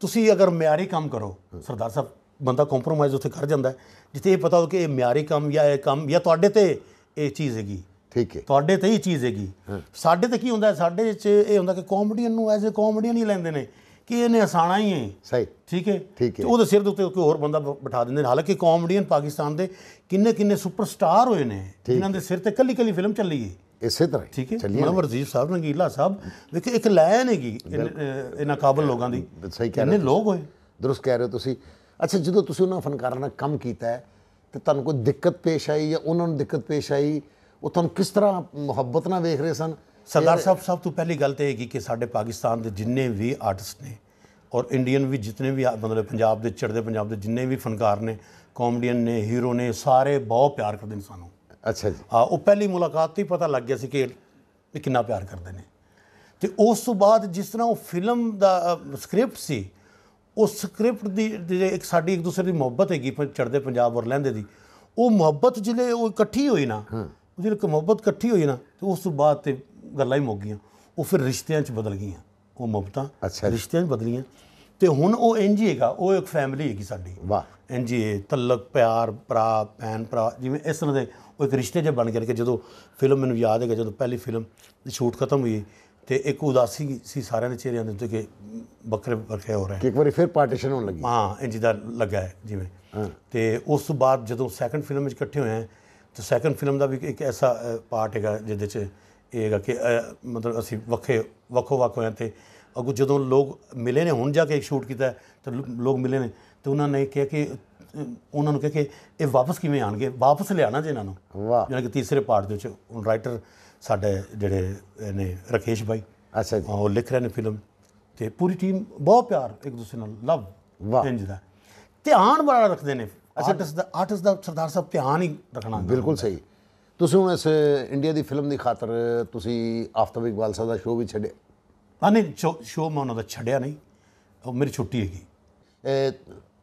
ਤੁਸੀਂ ਅਗਰ ਮਿਆਰੀ ਕੰਮ ਕਰੋ ਸਰਦਾਰ ਸਾਹਿਬ ਬੰਦਾ ਕੰਪਰੋਮਾਈਜ਼ ਉੱਥੇ ਕਰ ਜਾਂਦਾ ਜਿੱਥੇ ਇਹ ਪਤਾ ਹੋ ਕਿ ਇਹ ਮਿਆਰੀ ਕੰਮ ਜਾਂ ਇਹ ਕੰਮ ਜਾਂ ਤੁਹਾਡੇ ਤੇ ਇਹ ਚੀਜ਼ ਹੈਗੀ ਠੀਕ ਹੈ ਤੁਹਾਡੇ ਤੇ ਹੀ ਚੀਜ਼ ਹੈਗੀ ਸਾਡੇ ਤੇ ਕੀ ਹੁੰਦਾ ਸਾਡੇ 'ਚ ਇਹ ਹੁੰਦਾ ਕਿ ਕਾਮੇਡੀਅਨ ਨੂੰ ਐਜ਼ ਅ ਕਾਮੇਡੀਅਨ ਹੀ ਲੈਂਦੇ ਨੇ ਕਿ ਇਹਨੇ ਹਸਾਣਾ ਹੀ ਹੈ ਸਹੀ ਠੀਕ ਹੈ ਤੇ ਉਹਦੇ ਸਿਰ ਦੇ ਉੱਤੇ ਕੋਈ ਹੋਰ ਬੰਦਾ ਬਿਠਾ ਦਿੰਦੇ ਨੇ ਹਾਲਾਂਕਿ ਕਾਮੇਡੀਅਨ ਪਾਕਿਸਤਾਨ ਦੇ ਕਿੰਨੇ ਕਿੰਨੇ ਸੁਪਰਸਟਾਰ ਹੋਏ ਨੇ ਜਿਨ੍ਹਾਂ ਦੇ ਸਿਰ ਤੇ ਕੱਲੀ ਕੱਲੀ ਫਿਲਮ ਚੱਲੀ ਹੈ ਇਸੇ ਤਰ੍ਹਾਂ ਠੀਕ ਹੈ ਮਨਵਰ ਵਰਜੀਤ ਸਾਹਿਬ ਰੰਗੀਲਾ ਸਾਹਿਬ ਦੇਖੋ ਇੱਕ ਲਾਇਨ ਹੈਗੀ ਇਹਨਾਂ ਕਾਬਲ ਲੋਕਾਂ ਦੀ ਸਹੀ ਕਹਿੰਦੇ ਲੋਕ ਹੋਏ ਦਰਸ ਕਹਿ ਰਹੇ ਤੁਸੀਂ ਅੱਛਾ ਜਦੋਂ ਤੁਸੀਂ ਉਹਨਾਂ ਫਨਕਾਰਾਂ ਨਾਲ ਕੰਮ ਕੀਤਾ ਤੇ ਤੁਹਾਨੂੰ ਕੋਈ ਦਿੱਕਤ ਪੇਸ਼ ਆਈ ਜਾਂ ਉਹਨਾਂ ਨੂੰ ਦਿੱਕਤ ਪੇਸ਼ ਆਈ ਉਹ ਤੁਹਾਨੂੰ ਕਿਸ ਤਰ੍ਹਾਂ ਮੁਹੱਬਤ ਨਾਲ ਵੇਖ ਰਹੇ ਸਨ ਸਰਦਾਰ ਸਾਹਿਬ ਸਭ ਤੋਂ ਪਹਿਲੀ ਗੱਲ ਤੇ ਹੈਗੀ ਕਿ ਸਾਡੇ ਪਾਕਿਸਤਾਨ ਦੇ ਜਿੰਨੇ ਵੀ ਆਰਟਿਸਟ ਨੇ ਔਰ ਇੰਡੀਅਨ ਵੀ ਜਿੰਨੇ ਵੀ ਮਤਲਬ ਪੰਜਾਬ ਦੇ ਚੜਦੇ ਪੰਜਾਬ ਦੇ ਜਿੰਨੇ ਵੀ ਫਨਕਾਰ ਨੇ ਕਾਮੇਡੀਅਨ ਨੇ ਹੀਰੋ ਨੇ ਸਾਰੇ ਬਹੁਤ ਪਿਆਰ ਕਰਦੇ ਨੇ ਸਾਨੂੰ ਅੱਛਾ ਜੀ ਆ ਉਹ ਪਹਿਲੀ ਮੁਲਾਕਾਤ ਤੇ ਪਤਾ ਲੱਗ ਗਿਆ ਸੀ ਕਿ ਕਿੰਨਾ ਪਿਆਰ ਕਰਦੇ ਨੇ ਤੇ ਉਸ ਤੋਂ ਬਾਅਦ ਜਿਸ ਤਰ੍ਹਾਂ ਉਹ ਫਿਲਮ ਦਾ ਸਕ੍ਰਿਪਟ ਸੀ ਉਹ ਸਕ੍ਰਿਪਟ ਦੀ ਇੱਕ ਸਾਡੀ ਇੱਕ ਦੂਸਰੇ ਦੀ ਮੁਹੱਬਤ ਹੈਗੀ ਚੜਦੇ ਪੰਜਾਬ ਔਰ ਲਹਿੰਦੇ ਦੀ ਉਹ ਮੁਹੱਬਤ ਜਿਹੜੇ ਉਹ ਇਕੱਠੀ ਹੋਈ ਨਾ ਉਹ ਇੱਕ ਮੁਹੱਬਤ ਇਕੱਠੀ ਹੋਈ ਨਾ ਤੇ ਉਸ ਤੋਂ ਬਾਅਦ ਤੇ ਗੱਲਾਂ ਹੀ ਮੁੱਕ ਗਈਆਂ ਉਹ ਫਿਰ ਰਿਸ਼ਤਿਆਂ 'ਚ ਬਦਲ ਗਈਆਂ ਉਹ ਮੁਹੱਬਤਾਂ ਰਿਸ਼ਤਿਆਂ 'ਚ ਬਦਲੀਆਂ ਤੇ ਹੁਣ ਉਹ ਹੀ ਹੈਗਾ ਉਹ ਇੱਕ ਫੈਮਿਲੀ ਹੈਗੀ ਸਾਡੀ ਵਾਹ ਐਨਜੀ ਤਲਕ ਪਿਆਰ ਭਰਾ ਭੈਣ ਭਰਾ ਜਿਵੇਂ ਇਸ ਤਰ੍ਹਾਂ ਦੇ ਉਹ ਇੱਕ ਰਿਸ਼ਤੇ ਜੇ ਬਣ ਕਿ ਜਦੋਂ ਫਿਲਮ ਮੈਨੂੰ ਯਾਦ ਹੈਗਾ ਜਦੋਂ ਪਹਿਲੀ ਫਿਲਮ ਦੀ ਸ਼ੂਟ ਖਤਮ ਹੋਈ ਤੇ ਇੱਕ ਉਦਾਸੀ ਸੀ ਸਾਰਿਆਂ ਦੇ ਚਿਹਰਿਆਂ ਦੇ ਉੱਤੇ ਕਿ ਬੱਕਰੇ ਬੱਕਰੇ ਹੋ ਰਹੇ ਕਿ ਇੱਕ ਵਾਰੀ ਫਿਰ ਪਾਰਟੀਸ਼ਨ ਹੋਣ ਲੱਗੀ ਹਾਂ ਇੰਜ ਦਾ ਲੱਗਾ ਹੈ ਜਿਵੇਂ ਤੇ ਉਸ ਤੋਂ ਬਾਅਦ ਜਦੋਂ ਸੈਕੰਡ ਫਿਲਮ ਵਿੱਚ ਇਕੱਠੇ ਹੋਏ ਆ ਤੇ ਸੈਕੰਡ ਫਿਲਮ ਦਾ ਵੀ ਇੱਕ ਐਸਾ ਪਾਰਟ ਹੈਗਾ ਜਿਹਦੇ 'ਚ ਇਹ ਹੈਗਾ ਕਿ ਮਤਲਬ ਅਸੀਂ ਵੱਖੇ ਵੱਖੋ ਵੱਖ ਹੋਏ ਤੇ ਅਗੋ ਜਦੋਂ ਲੋਕ ਮਿਲੇ ਨੇ ਹੁਣ ਜਾ ਕੇ ਇੱਕ ਸ਼ੂਟ ਕੀਤਾ ਤੇ ਲੋਕ ਮਿਲੇ ਨੇ ਤੇ ਉਹਨਾਂ ਨੇ ਕਿਹਾ ਕਿ ਉਹਨਾਂ ਨੂੰ ਕਿਹਾ ਕਿ ਇਹ ਵਾਪਸ ਕਿਵੇਂ ਆਣਗੇ ਵਾਪਸ ਲਿਆਣਾ ਜੇ ਇਹਨਾਂ ਨੂੰ ਵਾਹ ਯਾਨੀ ਕਿ ਤੀਸਰੇ ਪਾਰਟ ਦੇ ਵਿੱਚ ਹੁਣ ਰਾਈਟਰ ਸਾਡੇ ਜਿਹੜੇ ਨੇ ਰਕੇਸ਼ ਭਾਈ ਅੱਛਾ ਜੀ ਉਹ ਲਿਖ ਰਹੇ ਨੇ ਫਿਲਮ ਤੇ ਪੂਰੀ ਟੀਮ ਬਹੁਤ ਪਿਆਰ ਇੱਕ ਦੂਸਰੇ ਨਾਲ ਲਵ ਵਾਹ ਇੰਜ ਦਾ ਧਿਆਨ ਬੜਾ ਰੱਖਦੇ ਨੇ ਆਰਟਿਸਟ ਦਾ ਆਰਟਿਸਟ ਦਾ ਸਰਦਾਰ ਸਾਹਿਬ ਧਿਆਨ ਹੀ ਰੱਖਣਾ ਬਿਲਕੁਲ ਸਹੀ ਤੁਸੀਂ ਹੁਣ ਇਸ ਇੰਡੀਆ ਦੀ ਫਿਲਮ ਦੀ ਖਾਤਰ ਤੁਸੀਂ ਆਫਤਾਬ ਇਕਬਾਲ ਸਾਹਿਬ ਦਾ ਸ਼ੋਅ ਵੀ ਛੱਡਿਆ ਹਾਂ ਨਹੀਂ ਸ਼ੋਅ ਮੈਂ ਉਹਨਾਂ ਦਾ ਛੱਡਿਆ ਨਹੀਂ ਉਹ ਮੇਰੀ ਛੁੱਟੀ ਹੈਗੀ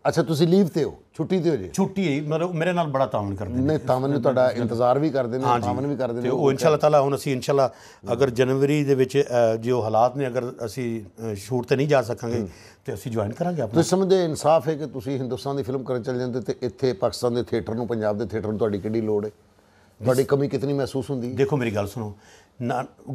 ਅੱਛਾ ਤੁਸੀਂ ਲੀਵ ਤੇ ਹੋ ਛੁੱਟੀ ਤੇ ਹੋ ਜੀ ਛੁੱਟੀ ਹੈ ਮਤਲਬ ਮੇਰੇ ਨਾਲ ਬੜਾ ਤਾਮਨ ਕਰਦੇ ਨੇ ਨਹੀਂ ਤਾਮਨ ਨੂੰ ਤੁਹਾਡਾ ਇੰਤਜ਼ਾਰ ਵੀ ਕਰਦੇ ਨੇ ਤਾਮਨ ਵੀ ਕਰਦੇ ਨੇ ਤੇ ਉਹ ਇਨਸ਼ਾ ਤਾਲਾ ਹੁਣ ਅਸੀਂ ਇਨਸ਼ਾ ਅੱਲਾਹ ਅਗਰ ਜਨਵਰੀ ਦੇ ਵਿੱਚ ਜੋ ਹਾਲਾਤ ਨੇ ਅਗਰ ਅਸੀਂ ਸ਼ੂਟ ਤੇ ਨਹੀਂ ਜਾ ਸਕਾਂਗੇ ਤੇ ਅਸੀਂ ਜੁਆਇਨ ਕਰਾਂਗੇ ਆਪਣਾ ਤੁਸੀਂ ਸਮਝਦੇ ਇਨਸਾਫ ਹੈ ਕਿ ਤੁਸੀਂ ਹਿੰਦੁਸਤਾਨ ਦੀ ਫਿਲਮ ਕਰਨ ਚੱਲ ਜਾਂਦੇ ਤੇ ਇੱਥੇ ਪਾਕਿਸਤਾਨ ਦੇ ਥੀਏਟਰ ਨੂੰ ਪੰਜਾਬ ਦੇ ਥੀਏਟਰ ਨੂੰ ਤੁਹਾਡੀ ਕਿੰਨੀ ਲੋੜ ਹੈ ਤੁਹਾਡੀ ਕਮੀ ਕਿਤਨੀ ਮਹਿਸੂਸ ਹੁੰਦੀ ਹੈ ਦੇਖੋ ਮੇਰੀ ਗੱਲ ਸੁਣੋ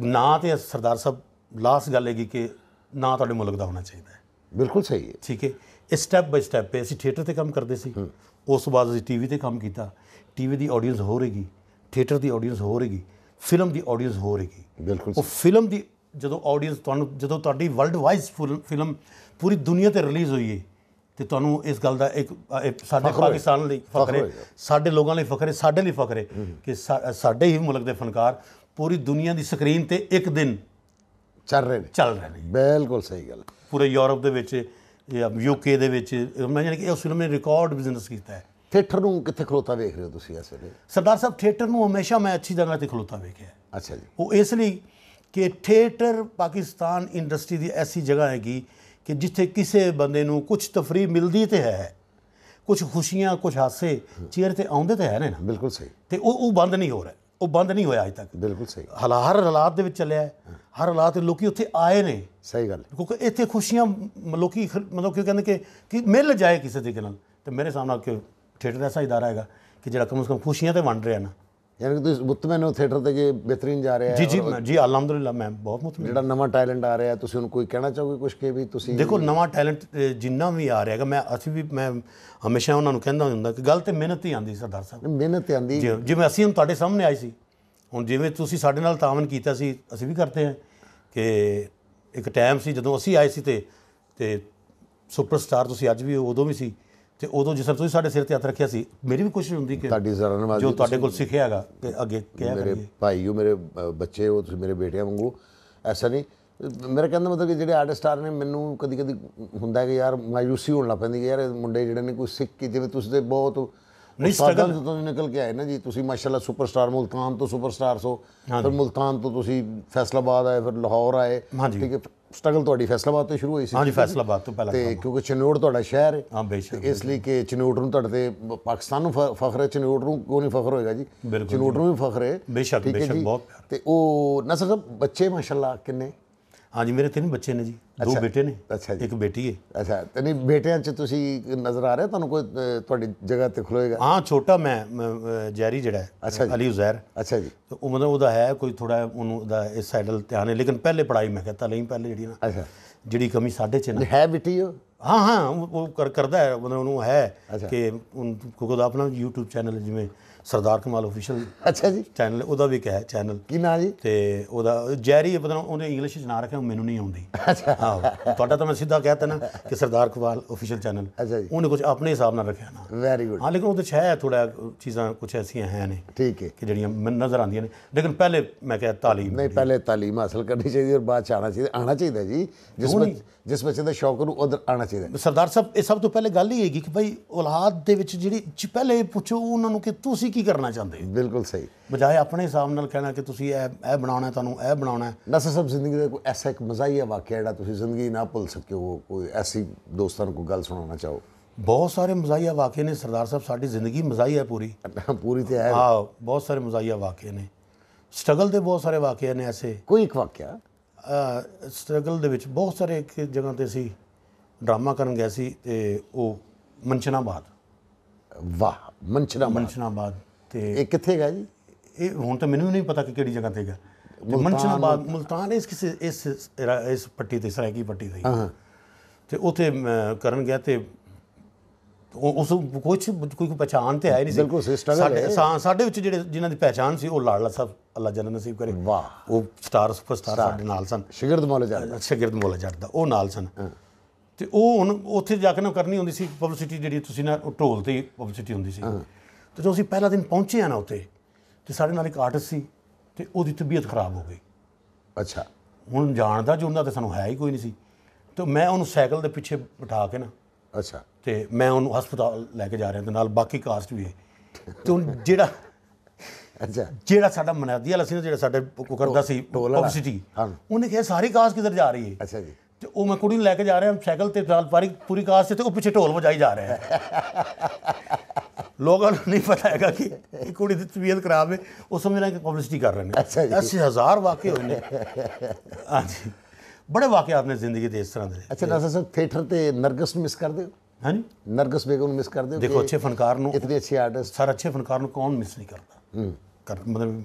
ਨਾ ਤੇ ਸਰਦਾਰ ਸਾਹਿਬ ਲਾਸਟ ਗੱਲ ਹੈਗੀ ਕਿ ਨਾ ਤੁਹਾਡੇ ਮੁਲਕ ਦਾ ਹੋਣਾ ਚਾਹੀਦਾ ਬਿਲਕੁਲ ਸਹੀ ਹੈ ਠੀਕ ਹੈ ਇਹ ਸਟੈਪ ਬਾਈ ਸਟੈਪ ਹੈ ਅਸੀਂ ਥੀਏਟਰ ਤੇ ਕੰਮ ਕਰਦੇ ਸੀ ਉਸ ਤੋਂ ਬਾਅਦ ਅਸੀਂ ਟੀਵੀ ਤੇ ਕੰਮ ਕੀਤਾ ਟੀਵੀ ਦੀ ਆਡੀਅנס ਹੋ ਰਹੀਗੀ ਥੀਏਟਰ ਦੀ ਆਡੀਅנס ਹੋ ਰਹੀਗੀ ਫਿਲਮ ਦੀ ਆਡੀਅנס ਹੋ ਰਹੀਗੀ ਬਿਲਕੁਲ ਉਹ ਫਿਲਮ ਦੀ ਜਦੋਂ ਆਡੀਅנס ਤੁਹਾਨੂੰ ਜਦੋਂ ਤੁਹਾਡੀ ਵਰਲਡ ਵਾਈਜ਼ ਫਿਲਮ ਪੂਰੀ ਦੁਨੀਆ ਤੇ ਰਿਲੀਜ਼ ਹੋਈ ਹੈ ਤੇ ਤੁਹਾਨੂੰ ਇਸ ਗੱਲ ਦਾ ਇੱਕ ਸਾਡੇ ਪਾਕਿਸਤਾਨ ਲਈ ਫਖਰ ਹੈ ਸਾਡੇ ਲੋਕਾਂ ਲਈ ਫਖਰ ਹੈ ਸਾਡੇ ਲਈ ਫਖਰ ਹੈ ਕਿ ਸਾਡੇ ਹੀ ਮੁਲਕ ਦੇ ਫਨਕਾਰ ਪੂਰੀ ਦੁਨੀਆ ਦੀ ਸਕਰੀਨ ਤੇ ਇੱਕ ਦਿਨ ਚੱਲ ਰਹੇ ਨੇ ਚੱਲ ਰਹੇ ਨੇ ਬਿਲਕੁਲ ਸਹੀ ਗੱਲ ਪੂਰੇ ਯੂਰਪ ਦੇ ਵਿੱਚ ਯੂਕੇ ਦੇ ਵਿੱਚ ਮੈਂ ਜਾਨੀ ਕਿ ਉਸ ਫਿਲਮ ਨੇ ਰਿਕਾਰਡ ਬਿਜ਼ਨਸ ਕੀਤਾ ਹੈ ਥੀਏਟਰ ਨੂੰ ਕਿੱਥੇ ਖਲੋਤਾ ਵੇਖ ਰਹੇ ਹੋ ਤੁਸੀਂ ਇਸ ਵੇਲੇ ਸਰਦਾਰ ਸਾਹਿਬ ਥੀਏਟਰ ਨੂੰ ਹਮੇਸ਼ਾ ਮੈਂ ਅੱਛੀ ਜਗ੍ਹਾ ਤੇ ਖਲੋਤਾ ਵੇਖਿਆ ਅੱਛਾ ਜੀ ਉਹ ਇਸ ਲਈ ਕਿ ਥੀਏਟਰ ਪਾਕਿਸਤਾਨ ਇੰਡਸਟਰੀ ਦੀ ਐਸੀ ਜਗ੍ਹਾ ਹੈਗੀ ਕਿ ਜਿੱਥੇ ਕਿਸੇ ਬੰਦੇ ਨੂੰ ਕੁਝ ਤਫਰੀਹ ਮਿਲਦੀ ਤੇ ਹੈ ਕੁਝ ਖੁਸ਼ੀਆਂ ਕੁਝ ਹਾਸੇ ਚਿਹਰੇ ਤੇ ਆਉਂਦੇ ਤੇ ਹੈ ਨੇ ਨਾ ਬਿਲਕੁਲ ਸਹੀ ਤੇ ਉਹ ਉਹ ਬੰਦ ਨਹੀਂ ਹੋ ਰਿਹਾ ਉਹ ਬੰਦ ਨਹੀਂ ਹੋਇਆ ਅਜੇ ਤੱਕ ਬਿਲਕੁਲ ਸਹੀ ਹਰ ਹਾਲਾਤ ਦੇ ਵਿੱਚ ਚੱਲਿਆ ਹੈ ਹਰ ਹਾਲਾਤ ਲੋਕੀ ਉੱਥੇ ਆਏ ਨੇ ਸਹੀ ਗੱਲ ਕਿਉਂਕਿ ਇੱਥੇ ਖੁਸ਼ੀਆਂ ਲੋਕੀ ਮਤਲਬ ਕਿਉਂ ਕਹਿੰਦੇ ਕਿ ਕਿ ਮਿਲ ਜਾਏ ਕਿਸੇ ਦੇ ਨਾਲ ਤੇ ਮੇਰੇ ਸਾਹਮਣੇ ਕਿ ਥੀਏਟਰ ਐਸਾ ਇਦਾਰਾ ਹੈਗਾ ਕਿ ਜਿਹੜਾ ਕਮ ਸੇ ਕਮ ਖੁਸ਼ੀਆਂ ਤੇ ਵੰਡ ਰਿਹਾ ਨਾ ਯਾਨੀ ਕਿ ਤੁਸੀਂ ਮੁਤਮੈਨ ਹੋ ਥੀਏਟਰ ਤੇ ਕਿ ਬਿਹਤਰੀਨ ਜਾ ਰਿਹਾ ਹੈ ਜੀ ਜੀ ਜੀ ਅਲਹਮਦੁਲਿਲਾ ਮੈਂ ਬਹੁਤ ਮੁਤਮੈਨ ਜਿਹੜਾ ਨਵਾਂ ਟੈਲੈਂਟ ਆ ਰਿਹਾ ਤੁਸੀਂ ਉਹਨੂੰ ਕੋਈ ਕਹਿਣਾ ਚਾਹੋਗੇ ਕੁਝ ਕਿ ਵੀ ਤੁਸੀਂ ਦੇਖੋ ਨਵਾਂ ਟੈਲੈਂਟ ਜਿੰਨਾ ਵੀ ਆ ਰਿਹਾ ਹੈਗਾ ਮੈਂ ਅਸੀਂ ਵੀ ਮੈਂ ਹਮੇਸ਼ਾ ਉਹਨਾਂ ਨੂੰ ਕਹਿੰਦਾ ਹੁੰਦਾ ਕਿ ਗੱਲ ਤੇ ਮਿਹਨਤ ਹੀ ਆਂਦੀ ਸਰਦਾਰ ਸਾਹਿਬ ਮਿਹਨਤ ਆਂਦੀ ਜਿਵੇਂ ਅਸੀਂ ਹੁਣ ਤੁਹਾਡੇ ਸਾਹਮਣੇ ਆਏ ਸੀ ਹੁਣ ਜਿਵੇਂ ਤੁਸੀਂ ਸਾਡੇ ਨਾਲ ਤਾਮਨ ਕੀਤਾ ਸੀ ਅਸੀਂ ਵੀ ਕਰਦੇ ਹਾਂ ਕਿ ਇੱਕ ਟਾਈਮ ਸੀ ਜਦੋਂ ਅਸੀਂ ਆਏ ਸੀ ਤੇ ਤੇ ਸੁਪਰਸਟਾਰ ਤੁਸੀਂ ਅੱਜ ਵੀ ਉਦੋਂ ਵੀ ਸੀ ਤੇ ਉਦੋਂ ਜਿਸ ਤਰ੍ਹਾਂ ਤੁਸੀਂ ਸਾਡੇ ਸਿਰ ਤੇ ਹੱਥ ਰੱਖਿਆ ਸੀ ਮੇਰੀ ਵੀ ਕੋਸ਼ਿਸ਼ ਹੁੰਦੀ ਕਿ ਤੁਹਾਡੀ ਜ਼ਰਾ ਨਾਲ ਜੋ ਤੁਹਾਡੇ ਕੋਲ ਸਿੱਖਿਆ ਹੈਗਾ ਤੇ ਅੱਗੇ ਕਿਹਾ ਕਰੀਏ ਮੇਰੇ ਭਾਈ ਮੇਰੇ ਬੱਚੇ ਹੋ ਤੁਸੀਂ ਮੇਰੇ ਬੇਟਿਆਂ ਵਾਂਗੂ ਐਸਾ ਨਹੀਂ ਮੇਰਾ ਕਹਿੰਦਾ ਮਤਲਬ ਕਿ ਜਿਹੜੇ ਆਰਟਿਸਟ ਰਹੇ ਨੇ ਮੈਨੂੰ ਕਦੀ ਕਦੀ ਹੁੰਦਾ ਹੈ ਕਿ ਯਾਰ ਮਾਇੂਸੀ ਹੋਣ ਲੱਗ ਪੈਂਦੀ ਯਾਰ ਯਾਰ ਮੁੰਡੇ ਜਿਹੜੇ ਨੇ ਕੋਈ ਸਿੱਖ ਕੀ ਜਿਵੇਂ ਤੁਸੀਂ ਤੇ ਬਹੁਤ ਨਹੀਂ ਸਟਰਗਲ ਤੋਂ ਨਿਕਲ ਕੇ ਆਏ ਨਾ ਜੀ ਤੁਸੀਂ ਮਾਸ਼ਾਅੱਲਾ ਸੁਪਰਸਟਾਰ ਮੁਲਤਾਨ ਤੋਂ ਸੁਪਰਸਟਾਰ ਸੋ ਫਿਰ ਮੁਲਤਾਨ ਤੋਂ ਤੁਸੀਂ ਫੈਸਲਾਬਾਦ ਆਏ ਫਿਰ ਲਾਹੌਰ ਆਏ ਠੀਕ ਹੈ ਸਟਰਗਲ ਤੁਹਾਡੀ ਫੈਸਲਾਬਾਦ ਤੋਂ ਸ਼ੁਰੂ ਹੋਈ ਸੀ ਹਾਂਜੀ ਫੈਸਲਾਬਾਦ ਤੋਂ ਪਹਿਲਾਂ ਤੇ ਕਿਉਂਕਿ ਚਨੋੜ ਤੁਹਾਡਾ ਸ਼ਹਿਰ ਹੈ ਹਾਂ ਬੇਸ਼ੱਕ ਇਸ ਲਈ ਕਿ ਚਨੋੜ ਨੂੰ ਤੁਹਾਡੇ ਤੇ ਪਾਕਿਸਤਾਨ ਨੂੰ ਫਖਰ ਹੈ ਚਨੋੜ ਨੂੰ ਕੋਈ ਨਹੀਂ ਫਖਰ ਹੋਏਗਾ ਜੀ ਚਨੋੜ ਨੂੰ ਵੀ ਫਖਰ ਹੈ ਬੇਸ਼ੱਕ ਬੇਸ਼ੱਕ ਬਹੁਤ ਤੇ ਉਹ ਨਸਰ ਬੱਚੇ ਮਾਸ਼ਾਅੱਲਾ ਕਿੰਨੇ ਜੀ ਮੇਰੇ ਤਿੰਨ ਬੱਚੇ ਨੇ ਜੀ ਦੋ ਬੇਟੇ ਨੇ ਅੱਛਾ ਜੀ ਇੱਕ ਬੇਟੀ ਹੈ ਅੱਛਾ ਤੇ ਨਹੀਂ ਬੇਟਿਆਂ 'ਚ ਤੁਸੀਂ ਨਜ਼ਰ ਆ ਰਿਹਾ ਤੁਹਾਨੂੰ ਕੋਈ ਤੁਹਾਡੀ ਜਗ੍ਹਾ ਤੇ ਖਲੋਏਗਾ ਹਾਂ ਛੋਟਾ ਮੈਂ ਜੈਰੀ ਜਿਹੜਾ ਹੈ ਅਲੀ ਉਜ਼ੈਰ ਅੱਛਾ ਜੀ ਉਹ ਮਤਲਬ ਉਹਦਾ ਹੈ ਕੋਈ ਥੋੜਾ ਉਹਨੂੰ ਉਹਦਾ ਇਸ ਸਾਈਡਲ ਧਿਆਨ ਹੈ ਲੇਕਿਨ ਪਹਿਲੇ ਪੜਾਈ ਮੈਂ ਕਹਤਾ ਲਈ ਪਹਿਲੇ ਜਿਹੜੀ ਨਾ ਅੱਛਾ ਜਿਹੜੀ ਕਮੀ ਸਾਡੇ 'ਚ ਨਾ ਹੈ ਬਿੱਟੀ ਉਹ ਹਾਂ ਹਾਂ ਉਹ ਕਰ ਕਰਦਾ ਹੈ ਮਤਲਬ ਉਹਨੂੰ ਹੈ ਕਿ ਉਹ ਦਾ ਆਪਣਾ YouTube ਚੈਨਲ ਜਿਵੇਂ ਸਰਦਾਰ ਕਮਾਲ ਅਫੀਸ਼ੀਅਲ ਅੱਛਾ ਜੀ ਚੈਨਲ ਉਹਦਾ ਵੀ ਕਹੇ ਚੈਨਲ ਕੀ ਨਾਮ ਜੀ ਤੇ ਉਹਦਾ ਜੈਰੀ ਪਤਾ ਨਹੀਂ ਉਹਨੇ ਇੰਗਲਿਸ਼ ਚ ਨਾਂ ਰੱਖਿਆ ਮੈਨੂੰ ਨਹੀਂ ਆਉਂਦੀ ਅੱਛਾ ਹਾਂ ਤੁਹਾਡਾ ਤਾਂ ਮੈਂ ਸਿੱਧਾ ਕਹਤਾ ਨਾ ਕਿ ਸਰਦਾਰ ਕਮਾਲ ਅਫੀਸ਼ੀਅਲ ਚੈਨਲ ਅੱਛਾ ਜੀ ਉਹਨੇ ਕੁਝ ਆਪਣੇ ਹਿਸਾਬ ਨਾਲ ਰੱਖਿਆ ਨਾ ਵੈਰੀ ਗੁੱਡ ਹਾਂ ਲੇਕਿਨ ਉਹਦੇ ਚ ਹੈ ਥੋੜਾ ਚੀਜ਼ਾਂ ਕੁਝ ਐਸੀਆਂ ਹੈ ਨੇ ਠੀਕ ਹੈ ਕਿ ਜਿਹੜੀਆਂ ਮੈਨੂੰ ਨਜ਼ਰ ਆਉਂਦੀਆਂ ਨੇ ਲੇਕਿਨ ਪਹਿਲੇ ਮੈਂ ਕਿਹਾ ਤਾਲੀਮ ਨਹੀਂ ਪਹਿਲੇ ਤਾਲੀਮ ਹਾਸਲ ਕਰਨੀ ਚਾਹੀਦੀ ਔਰ ਬਾਅਦ ਚ ਆਣਾ ਚਾਹੀਦਾ ਆਣਾ ਚਾਹੀਦਾ ਜੀ ਜਿਸ ਵਿੱਚ ਜਿਸ ਬੱਚੇ ਦਾ ਸ਼ੌਕ ਨੂੰ ਉਧਰ ਆਣਾ ਚਾਹੀਦਾ ਸਰਦਾਰ ਸਾਹਿਬ ਇਹ ਸਭ ਤੋਂ ਪਹਿਲੇ ਗੱਲ ਹੀ ਹੈਗੀ ਕਿ ਭਾਈ ਔਲਾਦ ਦੇ ਵਿੱਚ ਜਿਹੜੀ ਪਹਿਲੇ ਪੁੱਛੋ ਉਹਨਾਂ ਨੂੰ ਕਿ ਤੁਸੀਂ ਕੀ ਕਰਨਾ ਚਾਹੁੰਦੇ ਹੋ ਬਿਲਕੁਲ ਸਹੀ ਬਜਾਏ ਆਪਣੇ ਹਿਸਾਬ ਨਾਲ ਕਹਿਣਾ ਕਿ ਤੁਸੀਂ ਇਹ ਇਹ ਬਣਾਉਣਾ ਤੁਹਾਨੂੰ ਇਹ ਬਣਾਉਣਾ ਨਸਰ ਸਭ ਜ਼ਿੰਦਗੀ ਦਾ ਕੋਈ ਐਸਾ ਇੱਕ ਮਜ਼ਾਈਆ ਵਾਕਿਆ ਜਿਹੜਾ ਤੁਸੀਂ ਜ਼ਿੰਦਗੀ ਨਾ ਭੁੱਲ ਸਕਿਓ ਕੋਈ ਐਸੀ ਦੋਸਤਾਂ ਨੂੰ ਕੋਈ ਗੱਲ ਸੁਣਾਉਣਾ ਚਾਹੋ ਬਹੁਤ ਸਾਰੇ ਮਜ਼ਾਈਆ ਵਾਕਿਆ ਨੇ ਸਰਦਾਰ ਸਾਹਿਬ ਸਾਡੀ ਜ਼ਿੰਦਗੀ ਮਜ਼ਾਈਆ ਪੂਰੀ ਪੂਰੀ ਤੇ ਹੈ ਹਾਂ ਬਹੁਤ ਸਾਰੇ ਮਜ਼ਾਈਆ ਵਾਕਿਆ ਨੇ ਸਟਰਗਲ ਦੇ ਬਹੁਤ ਸਾਰੇ ਵਾਕਿਆ ਨੇ ਐਸੇ ਕੋਈ ਇੱਕ ਵਾਕਿਆ ਸਟਰਗਲ ਦੇ ਵਿੱਚ ਬਹੁਤ ਸਾਰੇ ਇੱਕ ਜਗ੍ਹਾ ਤੇ ਸੀ ਡਰਾਮਾ ਕਰਨ ਗਿਆ ਸੀ ਤੇ ਉਹ ਮਨਚਨਾਬਾਦ ਵਾਹ ਮਨਚਨਾਬਾਦ ਮਨਛਨਾਬਾਦ ਤੇ ਇਹ ਕਿੱਥੇ ਹੈਗਾ ਜੀ ਇਹ ਹੁਣ ਤਾਂ ਮੈਨੂੰ ਨਹੀਂ ਪਤਾ ਕਿ ਕਿਹੜੀ ਜਗ੍ਹਾ ਤੇ ਹੈਗਾ ਮਨਛਨਾਬਾਦ ਮਲਤਾਨ ਇਸ ਕਿਸੇ ਇਸ ਇਸ ਪੱਟੀ ਤੇ ਸਰਾਇਕੀ ਪੱਟੀ ਤੇ ਹਾਂ ਤੇ ਉਥੇ ਕਰਨ ਗਿਆ ਤੇ ਉਸ ਕੁਝ ਕੋਈ ਪਛਾਣ ਤੇ ਆਈ ਨਹੀਂ ਸੀ ਬਿਲਕੁਲ ਸਾਡੇ ਸਾਡੇ ਵਿੱਚ ਜਿਹੜੇ ਜਿਨ੍ਹਾਂ ਦੀ ਪਛਾਣ ਸੀ ਉਹ ਲਾੜਲਾ ਸਾਹਿਬ ਅੱਲਾ ਜਨਨ ਨਸੀਬ ਕਰੇ ਵਾਹ ਉਹ ਸਟਾਰ ਸੁਪਰਸਟਾਰ ਸਾਡੇ ਨਾਲ ਸਨ ਸ਼ਗਿਰਦ ਮੌਲਾ ਜੱਟ ਸ਼ਗਿਰਦ ਮੌਲਾ ਜੱਟ ਦਾ ਉਹ ਨਾਲ ਸਨ ਤੇ ਉਹ ਹੁਣ ਉੱਥੇ ਜਾ ਕੇ ਨਾ ਕਰਨੀ ਹੁੰਦੀ ਸੀ ਪਬਲਿਸਿਟੀ ਜਿਹੜੀ ਤੁਸੀਂ ਨਾ ਢੋਲ ਤੇ ਪਬਲਿਸਿਟੀ ਹੁੰਦੀ ਸੀ ਤੇ ਜਦੋਂ ਅਸੀਂ ਪਹਿਲਾ ਦਿਨ ਪਹੁੰਚੇ ਆ ਨਾ ਉੱਥੇ ਤੇ ਸਾਡੇ ਨਾਲ ਇੱਕ ਆਰਟਿਸਟ ਸੀ ਤੇ ਉਹਦੀ ਤਬੀਅਤ ਖਰਾਬ ਹੋ ਗਈ ਅੱਛਾ ਹੁਣ ਜਾਣਦਾ ਜੁਣਦਾ ਤੇ ਸਾਨੂੰ ਹੈ ਹੀ ਕੋਈ ਨਹੀਂ ਸੀ ਤੇ ਮੈਂ ਉਹਨੂੰ ਸਾਈਕਲ ਦੇ ਪਿੱਛੇ ਬਿਠਾ ਕੇ ਨਾ ਅੱਛਾ ਤੇ ਮੈਂ ਉਹਨੂੰ ਹਸਪਤਾਲ ਲੈ ਕੇ ਜਾ ਰਿਹਾ ਤੇ ਨਾਲ ਬਾਕੀ ਕਾਸਟ ਵੀ ਹੈ ਤੇ ਜਿਹੜਾ ਅੱਛਾ ਜਿਹੜਾ ਸਾਡਾ ਮਨਾਦੀ ਵਾਲਾ ਸੀ ਨਾ ਜਿਹੜਾ ਸਾਡੇ ਕੋ ਕਰਦਾ ਸੀ ਪਬਲਿਸਿਟੀ ਉਹਨੇ ਕਿਹਾ ਸਾਰੀ ਕਾਸਟ ਕਿਧਰ ਜਾ ਰਹੀ ਹੈ ਅੱਛਾ ਜੀ ਉਹ ਮੈਂ ਕੁੜੀ ਨੂੰ ਲੈ ਕੇ ਜਾ ਰਿਹਾ ਸਾਈਕਲ ਤੇ ਨਾਲ ਪਾਰੀ ਪੂਰੀ ਕਾਰ ਸੇ ਤੇ ਉਹ ਪਿੱਛੇ ਢੋਲ ਵਜਾਈ ਜਾ ਰਿਹਾ ਹੈ ਲੋਕਾਂ ਨੂੰ ਨਹੀਂ ਪਤਾ ਹੈਗਾ ਕਿ ਕੁੜੀ ਦੀ ਤਬੀਅਤ ਖਰਾਬ ਹੈ ਉਹ ਸਮਝਣਾ ਕਿ ਪਬਲਿਸਿਟੀ ਕਰ ਰਹੇ ਨੇ ਅੱਛਾ ਜੀ 80000 ਵਾਕਿਆ ਹੋਏ ਨੇ ਹਾਂਜੀ ਬੜੇ ਵਾਕਿਆਤ ਨੇ ਜ਼ਿੰਦਗੀ ਦੇ ਇਸ ਤਰ੍ਹਾਂ ਦੇ ਅੱਛਾ ਨਾ ਸਰ ਥੀਏਟਰ ਤੇ ਨਰਗਸ ਨੂੰ ਮਿਸ ਕਰਦੇ ਹੋ ਹਾਂਜੀ ਨਰਗਸ ਬੇਗਮ ਨੂੰ ਮਿਸ ਕਰਦੇ ਹੋ ਦੇਖੋ ਅੱਛੇ ਫਨਕਾਰ ਨੂੰ ਇਤਨੇ ਅੱਛੇ ਆਰਟਿਸਟ ਸਰ ਅੱਛੇ ਫਨਕਾਰ ਨੂੰ ਕੌਣ ਮਿਸ ਨਹੀਂ ਕਰਦਾ ਹੂੰ ਮਤਲਬ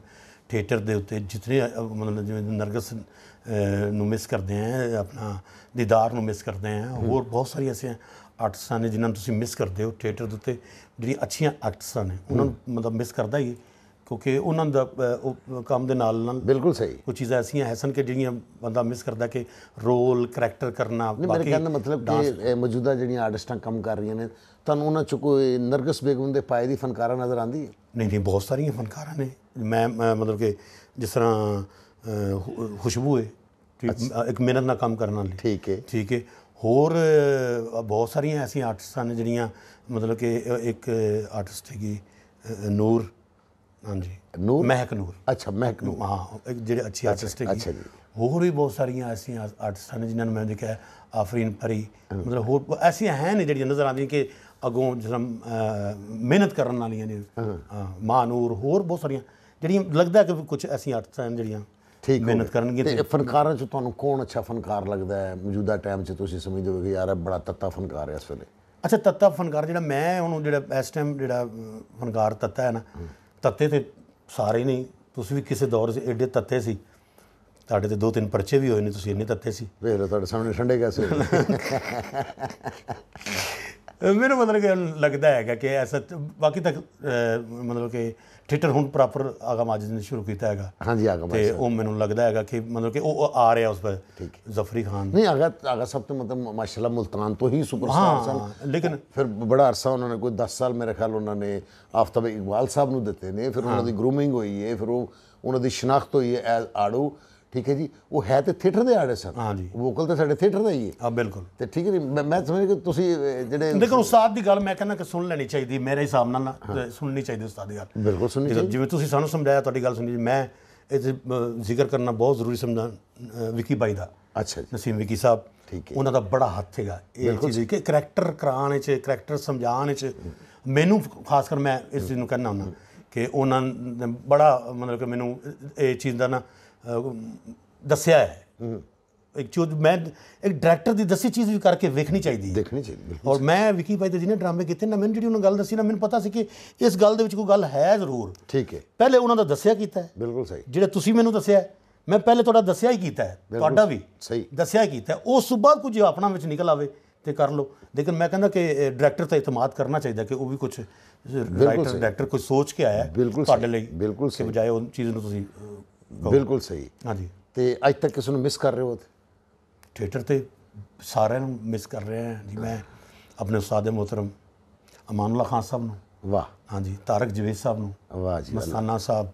ਥੀਏਟਰ ਦੇ ਉੱਤੇ ਜਿਤਨੇ ਮਤਲਬ ਜਿਵੇਂ ਨਰਗਸ ਨੂੰ ਮਿਸ ਕਰਦੇ ਆ ਆਪਣਾ ਦੀਦਾਰ ਨੂੰ ਮਿਸ ਕਰਦੇ ਆ ਹੋਰ ਬਹੁਤ ਸਾਰੀ ਐਸੇ ਆਰਟਿਸਟਾਂ ਨੇ ਜਿਨ੍ਹਾਂ ਨੂੰ ਤੁਸੀਂ ਮਿਸ ਕਰਦੇ ਹੋ ਥੀਏਟਰ ਦੇ ਉੱਤੇ ਜਿਹੜੀ ਅੱਛੀਆਂ ਆਰਟਿਸਟਾਂ ਨੇ ਉਹਨਾਂ ਨੂੰ ਮਤਲਬ ਮਿਸ ਕਰਦਾ ਹੀ ਕਿਉਂਕਿ ਉਹਨਾਂ ਦਾ ਕੰਮ ਦੇ ਨਾਲ ਨਾਲ ਬਿਲਕੁਲ ਸਹੀ ਕੁਝ ਚੀਜ਼ਾਂ ਐਸੀਆਂ ਹਸਨ ਕਿ ਜਿਹੜੀਆਂ ਬੰਦਾ ਮਿਸ ਕਰਦਾ ਕਿ ਰੋਲ ਕੈਰੈਕਟਰ ਕਰਨਾ ਬਾਕੀ ਮੇਰੇ ਕਹਿੰਦਾ ਮਤਲਬ ਕਿ ਮੌਜੂਦਾ ਜਿਹੜੀਆਂ ਆਰਟਿਸਟਾਂ ਕੰਮ ਕਰ ਰਹੀਆਂ ਨੇ ਤੁਹਾਨੂੰ ਉਹਨਾਂ ਚ ਕੋਈ ਨਰਗਸ ਬੇਗਮ ਦੇ ਪਾਏ ਦੀ ਫਨਕਾਰਾ ਨਜ਼ਰ ਆਂਦੀ ਹੈ ਨਹੀਂ ਨਹੀਂ ਬਹੁਤ ਸਾਰੀਆਂ ਫਨਕਾਰਾਂ ਨੇ ਮੈਂ ਮਤਲਬ ਕਿ ਜਿਸ ਤਰ੍ਹਾਂ ਖੁਸ਼ਬੂ ਹੈ ਇੱਕ ਮਿਹਨਤ ਨਾਲ ਕੰਮ ਕਰਨ ਵਾਲੀ ਠੀਕ ਹੈ ਠੀਕ ਹੈ ਹੋਰ ਬਹੁਤ ਸਾਰੀਆਂ ਐਸੀਆਂ ਆਰਟਿਸਟਾਂ ਨੇ ਜਿਹੜੀਆਂ ਮਤਲਬ ਕਿ ਇੱਕ ਆਰਟਿਸਟ ਹੈਗੀ ਨੂਰ ਹਾਂਜੀ ਨੂਰ ਮਹਿਕ ਨੂਰ ਅੱਛਾ ਮਹਿਕ ਨੂਰ ਹਾਂ ਜਿਹੜੇ ਅੱਛੀ ਆਰਟਿਸਟ ਹੈ ਅੱਛਾ ਜੀ ਹੋਰ ਵੀ ਬਹੁਤ ਸਾਰੀਆਂ ਐਸੀਆਂ ਆਰਟਿਸਟ ਹਨ ਜਿਨ੍ਹਾਂ ਨੂੰ ਮੈਂ ਦੇਖਿਆ ਆਫਰੀਨ ਪਰੀ ਮਤਲਬ ਹੋਰ ਐਸੀਆਂ ਹੈ ਨੇ ਜਿਹੜੀਆਂ ਨਜ਼ਰ ਆਉਂਦੀਆਂ ਕਿ ਅਗੋਂ ਜਿਹੜਾ ਮਿਹਨਤ ਕਰਨ ਵਾਲੀਆਂ ਨੇ ਨੂਰ ਹੋਰ ਬਹੁਤ ਸਾਰੀਆਂ ਜਿਹੜੀਆਂ ਲੱਗਦਾ ਕਿ ਕੁਝ ਐਸੀਆਂ ਆਰਟਿਸਟ ਹਨ ਜਿਹੜੀਆਂ ਠੀਕ ਮਿਹਨਤ ਕਰਨਗੇ ਤੇ ਫਨਕਾਰਾਂ ਚ ਤੁਹਾਨੂੰ ਕੌਣ ਅੱਛਾ ਫਨਕਾਰ ਲੱਗਦਾ ਹੈ ਮੌਜੂਦਾ ਟਾਈਮ ਚ ਤੁਸੀਂ ਸਮਝਦੇ ਹੋ ਕਿ ਯਾਰ ਇਹ ਬੜਾ ਤੱਤਾ ਫਨਕਾਰ ਹੈ ਇਸ ਵੇਲੇ ਅੱਛਾ ਤੱਤਾ ਫਨਕਾਰ ਜਿਹੜਾ ਮੈਂ ਹੁਣ ਜਿਹੜਾ ਇਸ ਟਾਈਮ ਜਿਹੜਾ ਫਨਕਾਰ ਤੱਤਾ ਹੈ ਨਾ ਤੱਤੇ ਤੇ ਸਾਰੇ ਨਹੀਂ ਤੁਸੀਂ ਵੀ ਕਿਸੇ ਦੌਰ 'ਚ ਐਡੇ ਤੱਤੇ ਸੀ ਤੁਹਾਡੇ ਤੇ ਦੋ ਤਿੰਨ ਪਰਚੇ ਵੀ ਹੋਏ ਨੇ ਤੁਸੀਂ ਇੰਨੇ ਤੱਤੇ ਸੀ ਵੇਖ ਲਓ ਤੁਹਾਡੇ ਸਾਹਮਣੇ ਠੰਡੇ ਗੈਸ ਮੈਨੂੰ ਮਤਲਬ ਕਿ ਲੱਗਦਾ ਹੈਗਾ ਕਿ ਐਸਾ ਬਾਕੀ ਤੱਕ ਮਤਲਬ ਕਿ ਥੀਏਟਰ ਹੁਣ ਪ੍ਰੋਪਰ ਆਗਮ ਅੱਜ ਨੇ ਸ਼ੁਰੂ ਕੀਤਾ ਹੈਗਾ ਹਾਂਜੀ ਆਗਮ ਤੇ ਉਹ ਮੈਨੂੰ ਲੱਗਦਾ ਹੈਗਾ ਕਿ ਮਤਲਬ ਕਿ ਉਹ ਆ ਰਿਹਾ ਉਸ ਪਰ ਜ਼ਫਰੀ ਖਾਨ ਨਹੀਂ ਆਗਾ ਆਗਾ ਸਭ ਤੋਂ ਮਤਲਬ ਮਾਸ਼ਾਅੱਲਾ ਮਲਤਾਨ ਤੋਂ ਹੀ ਸੁਪਰਸਟਾਰ ਸਨ ਲੇਕਿਨ ਫਿਰ ਬੜਾ ਅਰਸਾ ਉਹਨਾਂ ਨੇ ਕੋਈ 10 ਸਾਲ ਮੇਰੇ ਖਿਆਲ ਉਹਨਾਂ ਨੇ ਆਫਤਾਬ ਇਕਬਾਲ ਸਾਹਿਬ ਨੂੰ ਦਿੱਤੇ ਨੇ ਫਿਰ ਉਹਨਾਂ ਦੀ ਗਰੂਮਿੰਗ ਹੋਈ ਹੈ ਫਿਰ ਉਹ ਉਹਨਾਂ ਦੀ ਸ਼ਨਾਖਤ ਹੋਈ ਹੈ ਐਜ਼ ਆੜੂ ਠੀਕ ਹੈ ਜੀ ਉਹ ਹੈ ਤੇ ਥੀਏਟਰ ਦੇ ਆੜੇ ਸਰ ਹਾਂ ਜੀ ਵੋਕਲ ਤਾਂ ਸਾਡੇ ਥੀਏਟਰ ਦਾ ਹੀ ਹੈ ਹਾਂ ਬਿਲਕੁਲ ਤੇ ਠੀਕ ਹੈ ਜੀ ਮੈਂ ਸਮਝ ਕਿ ਤੁਸੀਂ ਜਿਹੜੇ ਦੇਖੋ ਉਸਤਾਦ ਦੀ ਗੱਲ ਮੈਂ ਕਹਿੰਦਾ ਕਿ ਸੁਣ ਲੈਣੀ ਚਾਹੀਦੀ ਮੇਰੇ ਹਿਸਾਬ ਨਾਲ ਨਾ ਸੁਣਨੀ ਚਾਹੀਦੀ ਉਸਤਾਦ ਦੀ ਗੱਲ ਬਿਲਕੁਲ ਸੁਣਨੀ ਚਾਹੀਦੀ ਜਿਵੇਂ ਤੁਸੀਂ ਸਾਨੂੰ ਸਮਝਾਇਆ ਤੁਹਾਡੀ ਗੱਲ ਸੁਣੀ ਮੈਂ ਇਹ ਜ਼ਿਕਰ ਕਰਨਾ ਬਹੁਤ ਜ਼ਰੂਰੀ ਸਮਝਾਂ ਵਿਕੀ ਬਾਈ ਦਾ ਅੱਛਾ ਜੀ ਨਸੀਮ ਵਿਕੀ ਸਾਹਿਬ ਠੀਕ ਹੈ ਉਹਨਾਂ ਦਾ ਬੜਾ ਹੱਥ ਹੈਗਾ ਇਹ ਚੀਜ਼ ਕਿ ਕੈਰੈਕਟਰ ਕਰਾਉਣ ਵਿੱਚ ਕੈਰੈਕਟਰ ਸਮਝਾਉਣ ਵਿੱਚ ਮੈਨੂੰ ਖਾਸ ਕਰ ਮੈਂ ਇਸ ਚੀਜ਼ ਨੂੰ ਕਹਿਣਾ ਹੁੰਦਾ ਕਿ ਉਹਨਾਂ ਨੇ ਬੜਾ ਮਤਲਬ ਕਿ ਮੈਨੂੰ ਇਹ ਚੀਜ਼ ਦਾ ਨਾ ਦੱਸਿਆ ਹੈ ਇੱਕ ਚੀਜ਼ ਮੈਂ ਇੱਕ ਡਾਇਰੈਕਟਰ ਦੀ ਦੱਸੀ ਚੀਜ਼ ਵੀ ਕਰਕੇ ਵੇਖਣੀ ਚਾਹੀਦੀ ਹੈ ਦੇਖਣੀ ਚਾਹੀਦੀ ਔਰ ਮੈਂ ਵਿਕੀ ਭਾਈ ਦੇ ਜਿਹਨੇ ਡਰਾਮੇ ਕੀਤੇ ਨਾ ਮੈਨੂੰ ਜਿਹੜੀ ਉਹਨਾਂ ਗੱਲ ਦੱਸੀ ਨਾ ਮੈਨੂੰ ਪਤਾ ਸੀ ਕਿ ਇਸ ਗੱਲ ਦੇ ਵਿੱਚ ਕੋਈ ਗੱਲ ਹੈ ਜ਼ਰੂਰ ਠੀਕ ਹੈ ਪਹਿਲੇ ਉਹਨਾਂ ਦਾ ਦੱਸਿਆ ਕੀਤਾ ਹੈ ਬਿਲਕੁਲ ਸਹੀ ਜਿਹੜੇ ਤੁਸੀਂ ਮੈਨੂੰ ਦੱਸਿਆ ਮੈਂ ਪਹਿਲੇ ਤੁਹਾਡਾ ਦੱਸਿਆ ਹੀ ਕੀਤਾ ਹੈ ਤੁਹਾਡਾ ਵੀ ਸਹੀ ਦੱਸਿਆ ਕੀਤਾ ਉਸ ਤੋਂ ਬਾਅਦ ਕੁਝ ਆਪਣਾ ਵਿੱਚ ਨਿਕਲ ਆਵੇ ਤੇ ਕਰ ਲਓ ਲੇਕਿਨ ਮੈਂ ਕਹਿੰਦਾ ਕਿ ਡਾਇਰੈਕਟਰ ਤੇ ਇਤਮਾਦ ਕਰਨਾ ਚਾਹੀਦਾ ਕਿ ਉਹ ਵੀ ਕੁਝ ਰਾਈਟਰ ਡਾਇਰੈਕਟਰ ਕੋਈ ਸੋਚ ਕੇ ਆਇਆ ਤੁਹਾਡੇ ਲਈ ਬਿਲਕੁਲ ਸਹੀ ਬਜਾਏ ਉਹ ਚੀਜ਼ ਨੂੰ ਤੁਸੀਂ ਬਿਲਕੁਲ ਸਹੀ ਹਾਂਜੀ ਤੇ ਅੱਜ ਤੱਕ ਕਿਸ ਨੂੰ ਮਿਸ ਕਰ ਰਹੇ ਹੋ ਥੀਏਟਰ ਤੇ ਸਾਰਿਆਂ ਨੂੰ ਮਿਸ ਕਰ ਰਹੇ ਰਿਹਾ ਜੀ ਮੈਂ ਆਪਣੇ ਉਸਤਾਦ ਮੁਹਤਰਮ ਅਮਾਨੁੱਲਾ ਖਾਨ ਸਾਹਿਬ ਨੂੰ ਵਾਹ ਹਾਂਜੀ ਤਾਰਕ ਜਵੇਦ ਸਾਹਿਬ ਨੂੰ ਵਾਹ ਜੀ ਮਸਤਾਨਾ ਸਾਹਿਬ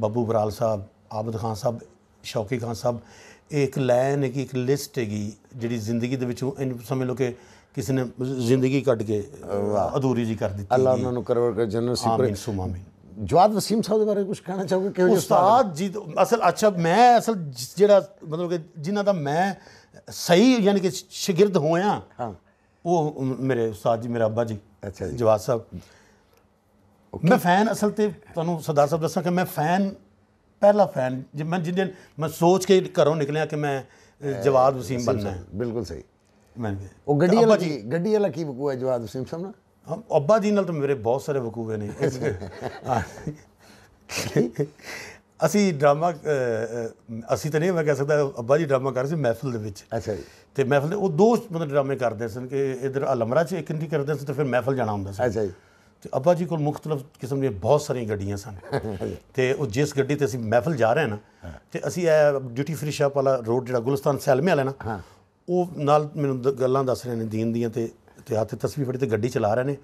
ਬੱਬੂ ਬਰਾਲ ਸਾਹਿਬ ਆਬਦ ਖਾਨ ਸਾਹਿਬ ਸ਼ੌਕੀ ਖਾਨ ਸਾਹਿਬ ਇੱਕ ਲਾਈਨ ਹੈ ਕਿ ਇੱਕ ਲਿਸਟ ਹੈਗੀ ਜਿਹੜੀ ਜ਼ਿੰਦਗੀ ਦੇ ਵਿੱਚੋਂ ਸਮਝ ਲਓ ਕਿ ਕਿਸੇ ਨੇ ਜ਼ਿੰਦਗੀ ਕੱਢ ਕੇ ਅਧੂਰੀ ਜੀ ਕਰ ਦਿੱਤੀ ਅੱਲਾ ਉਹਨਾਂ ਨੂੰ ਕਰਵਰ ਕਰ ਜਨਰਲ ਸੀ ਪਰ ਆਮੀਨ ਸੁਮਾਮੀਨ ਜਵਾਦ ਵਸੀਮ ਸਾਹਿਬ ਦੇ ਬਾਰੇ ਕੁਝ ਕਹਿਣਾ ਚਾਹੋਗੇ ਕਿ ਉਸਤਾਦ ਜੀ ਅਸਲ ਅੱਛਾ ਮੈਂ ਅਸਲ ਜਿਹੜਾ ਮਤਲਬ ਕਿ ਜਿਨ੍ਹਾਂ ਦਾ ਮੈਂ ਸਹੀ ਯਾਨੀ ਕਿ ਸ਼ਾਗਿਰਦ ਹੋਇਆ ਹਾਂ ਉਹ ਮੇਰੇ ਉਸਤਾਦ ਜੀ ਮੇਰਾ ਅੱਬਾ ਜੀ ਅੱਛਾ ਜੀ ਜਵਾਦ ਸਾਹਿਬ ਮੈਂ ਫੈਨ ਅਸਲ ਤੇ ਤੁਹਾਨੂੰ ਸਦਾ ਸਾਹਿਬ ਦੱਸਾਂ ਕਿ ਮੈਂ ਫੈਨ ਪਹਿਲਾ ਫੈਨ ਜੇ ਮੈਂ ਜਿੰਨੇ ਮੈਂ ਸੋਚ ਕੇ ਘਰੋਂ ਨਿਕਲਿਆ ਕਿ ਮੈਂ ਜਵਾਦ ਵਸੀਮ ਬਣਨਾ ਹੈ ਬਿਲਕੁਲ ਸਹੀ ਮੈਂ ਉਹ ਗੱਡੀ ਵਾਲਾ ਜੀ ਗੱਡੀ ਵਾਲਾ ਕੀ ਬਕੂਆ ਜਵਾਦ ਵਸੀਮ ਸਾਹਿਬ ਨਾ ਹਮ ਅੱਬਾ ਜੀ ਨਾਲ ਤਾਂ ਮੇਰੇ ਬਹੁਤ ਸਾਰੇ ਵਕੂਵੇ ਨੇ ਅਸੀਂ ਡਰਾਮਾ ਅਸੀਂ ਤਾਂ ਨਹੀਂ ਮੈਂ ਕਹਿ ਸਕਦਾ ਅੱਬਾ ਜੀ ਡਰਾਮਾ ਕਰ ਰਹੇ ਸੀ ਮਹਿਫਲ ਦੇ ਵਿੱਚ ਅੱਛਾ ਜੀ ਤੇ ਮਹਿਫਲ ਦੇ ਉਹ ਦੋ ਮਤਲਬ ਡਰਾਮੇ ਕਰਦੇ ਸਨ ਕਿ ਇਧਰ ਅਲਮਰਾ 'ਚ ਇੱਕ ਨਹੀਂ ਕਰਦੇ ਸਨ ਤੇ ਫਿਰ ਮਹਿਫਲ ਜਾਣਾ ਹੁੰਦਾ ਸੀ ਅੱਛਾ ਜੀ ਤੇ ਅੱਬਾ ਜੀ ਕੋਲ ਮੁxtਲਫ ਕਿਸਮ ਦੀਆਂ ਬਹੁਤ ਸਾਰੀਆਂ ਗੱਡੀਆਂ ਸਨ ਤੇ ਉਹ ਜਿਸ ਗੱਡੀ ਤੇ ਅਸੀਂ ਮਹਿਫਲ ਜਾ ਰਹੇ ਹਾਂ ਨਾ ਤੇ ਅਸੀਂ ਇਹ ਡਿਊਟੀ ਫਰੀ ਸ਼ਾਪ ਵਾਲਾ ਰੋਡ ਜਿਹੜਾ ਗੁਲਸਤਾਨ ਸੈਲਮੇ ਵਾਲਾ ਨਾ ਉਹ ਨਾਲ ਮੈਨੂੰ ਗੱਲਾਂ ਦੱਸ ਰਹੇ ਨੇ ਦੀਨ ਦੀਆਂ ਤੇ ਤੇ ਹੱਥ ਤਸਵੀਰ ਫੜੀ ਤੇ ਗੱਡੀ ਚਲਾ ਰਹੇ ਨੇ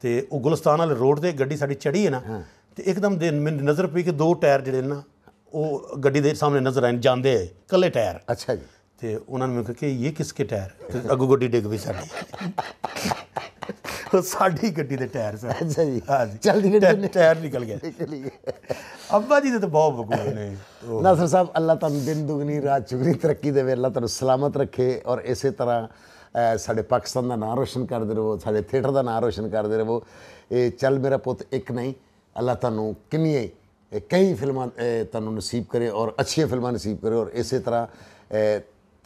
ਤੇ ਉਹ ਗੁਲਸਤਾਨ ਵਾਲੇ ਰੋਡ ਤੇ ਗੱਡੀ ਸਾਡੀ ਚੜੀ ਹੈ ਨਾ ਤੇ ਇੱਕਦਮ ਦੇ ਮੈਨੂੰ ਨਜ਼ਰ ਪਈ ਕਿ ਦੋ ਟਾਇਰ ਜਿਹੜੇ ਨਾ ਉਹ ਗੱਡੀ ਦੇ ਸਾਹਮਣੇ ਨਜ਼ਰ ਆਏ ਜਾਂਦੇ ਕੱਲੇ ਟਾਇਰ ਅੱਛਾ ਜੀ ਤੇ ਉਹਨਾਂ ਨੇ ਮੈਨੂੰ ਕਿਹਾ ਕਿ ਇਹ ਕਿਸਕੇ ਟਾਇਰ ਅੱਗੋ ਗੱਡੀ ਡਿੱਗ ਵੀ ਸਾਡੀ ਉਹ ਸਾਡੀ ਗੱਡੀ ਦੇ ਟਾਇਰ ਸਰ ਅੱਛਾ ਜੀ ਹਾਂ ਜੀ ਚਲਦੀ ਗੱਡੀ ਦੇ ਟਾਇਰ ਨਿਕਲ ਗਏ ਅੱਬਾ ਜੀ ਦੇ ਤਾਂ ਬਹੁਤ ਬਕੂਏ ਨੇ ਨਾਸਰ ਸਾਹਿਬ ਅੱਲਾਹ ਤੁਹਾਨੂੰ ਦਿਨ ਦੁਗਣੀ ਰਾਤ ਚੁਗਣੀ ਤਰੱਕੀ ਦੇਵੇ ਅੱਲਾਹ ਤੁਹਾਨੂੰ ਸਲਾਮਤ ਰੱਖੇ ਔਰ ਇਸੇ ਤਰ੍ਹਾਂ ਸਾਡੇ ਪਾਕਿਸਤਾਨ ਦਾ ਨਾਮ ਰੋਸ਼ਨ ਕਰਦੇ ਰਹੋ ਸਾਡੇ ਥੀਏਟਰ ਦਾ ਨਾਮ ਰੋਸ਼ਨ ਕਰਦੇ ਰਹੋ ਇਹ ਚੱਲ ਮੇਰਾ ਪੁੱਤ ਇੱਕ ਨਹੀਂ ਅੱਲਾ ਤੁਹਾਨੂੰ ਕਿੰਨੀਆਂ ਕਈ ਫਿਲਮਾਂ ਤੁਹਾਨੂੰ ਨਸੀਬ ਕਰੇ ਔਰ ਅੱਛੀਆਂ ਫਿਲਮਾਂ ਨਸੀਬ ਕਰੇ ਔਰ ਇਸੇ ਤਰ੍ਹਾਂ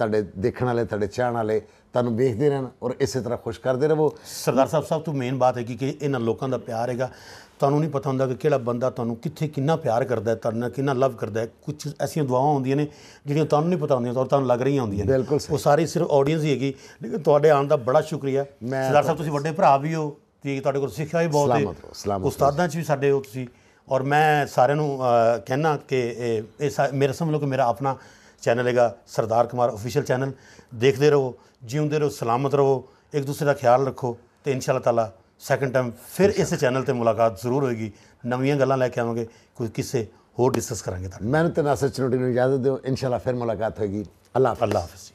ਤੁਹਾਡੇ ਦੇਖਣ ਵਾਲੇ ਤੁਹਾਡੇ ਚਾਹਣ ਵਾਲੇ ਤੁਹਾਨੂੰ ਵੇਖਦੇ ਰਹਿਣ ਔਰ ਇਸੇ ਤਰ੍ਹਾਂ ਖੁਸ਼ ਕਰਦੇ ਰਹੋ ਸਰਦਾਰ ਸਾਹਿਬ ਸਭ ਤੋਂ ਮੇਨ ਬਾਤ ਹੈ ਕਿ ਇਹਨਾਂ ਲੋਕਾਂ ਦਾ ਪਿਆਰ ਹੈਗਾ ਤੁਹਾਨੂੰ ਨਹੀਂ ਪਤਾ ਹੁੰਦਾ ਕਿ ਕਿਹੜਾ ਬੰਦਾ ਤੁਹਾਨੂੰ ਕਿੱਥੇ ਕਿੰਨਾ ਪਿਆਰ ਕਰਦਾ ਹੈ ਤੁਹਾਨੂੰ ਕਿੰਨਾ ਲਵ ਕਰਦਾ ਹੈ ਕੁਝ ਐਸੀਆਂ ਦੁਆਵਾਂ ਹੁੰਦੀਆਂ ਨੇ ਜਿਹੜੀਆਂ ਤੁਹਾਨੂੰ ਨਹੀਂ ਪਤਾ ਹੁੰਦੀਆਂ ਤੁਹਾਨੂੰ ਲੱਗ ਰਹੀਆਂ ਹੁੰਦੀਆਂ ਨੇ ਉਹ ਸਾਰੀ ਸਿਰਫ ਆਡੀਅנס ਹੀ ਹੈਗੀ ਲੇਕਿਨ ਤੁਹਾਡੇ ਆਉਣ ਦਾ ਬੜਾ ਸ਼ੁਕਰੀਆ ਸਰਦਾਰ ਸਾਹਿਬ ਤੁਸੀਂ ਵੱਡੇ ਭਰਾ ਵੀ ਹੋ ਤੇ ਤੁਹਾਡੇ ਕੋਲ ਸਿੱਖਿਆ ਵੀ ਬਹੁਤ ਹੈ ਉਸਤਾਦਾਂ 'ਚ ਵੀ ਸਾਡੇ ਹੋ ਤੁਸੀਂ ਔਰ ਮੈਂ ਸਾਰਿਆਂ ਨੂੰ ਕਹਿਣਾ ਕਿ ਇਹ ਮੇਰੇ ਸਮਝ ਲਓ ਕਿ ਮੇਰਾ ਆਪਣਾ ਚੈਨਲ ਹੈਗਾ ਸਰਦਾਰ ਕੁਮਾਰ ਅਫੀਸ਼ੀਅਲ ਚੈਨਲ ਦੇਖਦੇ ਰਹੋ ਜਿਉਂਦੇ ਰਹੋ ਸਲਾਮਤ ਰਹੋ ਇੱਕ ਦੂਸਰੇ ਦਾ ਖਿਆਲ ਰੱਖੋ ਤੇ ਇਨਸ਼ਾ ਅੱਲਾਹ ਤਾਲਾ ਸੈਕੰਡ ਟਾਈਮ ਫਿਰ ਇਸ ਚੈਨਲ ਤੇ ਮੁਲਾਕਾਤ ਜ਼ਰੂਰ ਹੋਏਗੀ ਨਵੀਆਂ ਗੱਲਾਂ ਲੈ ਕੇ ਆਵਾਂਗੇ ਕੋਈ ਕਿਸੇ ਹੋਰ ਡਿਸਕਸ ਕਰਾਂਗੇ ਤੁਹਾਨੂੰ ਮੈਨੂੰ ਤੇ ਨਾਸਰ ਚਨੋਟੀ ਨੂੰ ਇਜਾਜ਼ਤ ਦਿਓ ਇਨਸ਼ਾ ਅੱਲਾਹ ਫਿਰ ਮੁਲਾਕਾਤ ਹੋਏਗੀ ਅੱਲਾਹ ਅੱਲਾਹ ਹਾਫਿਜ਼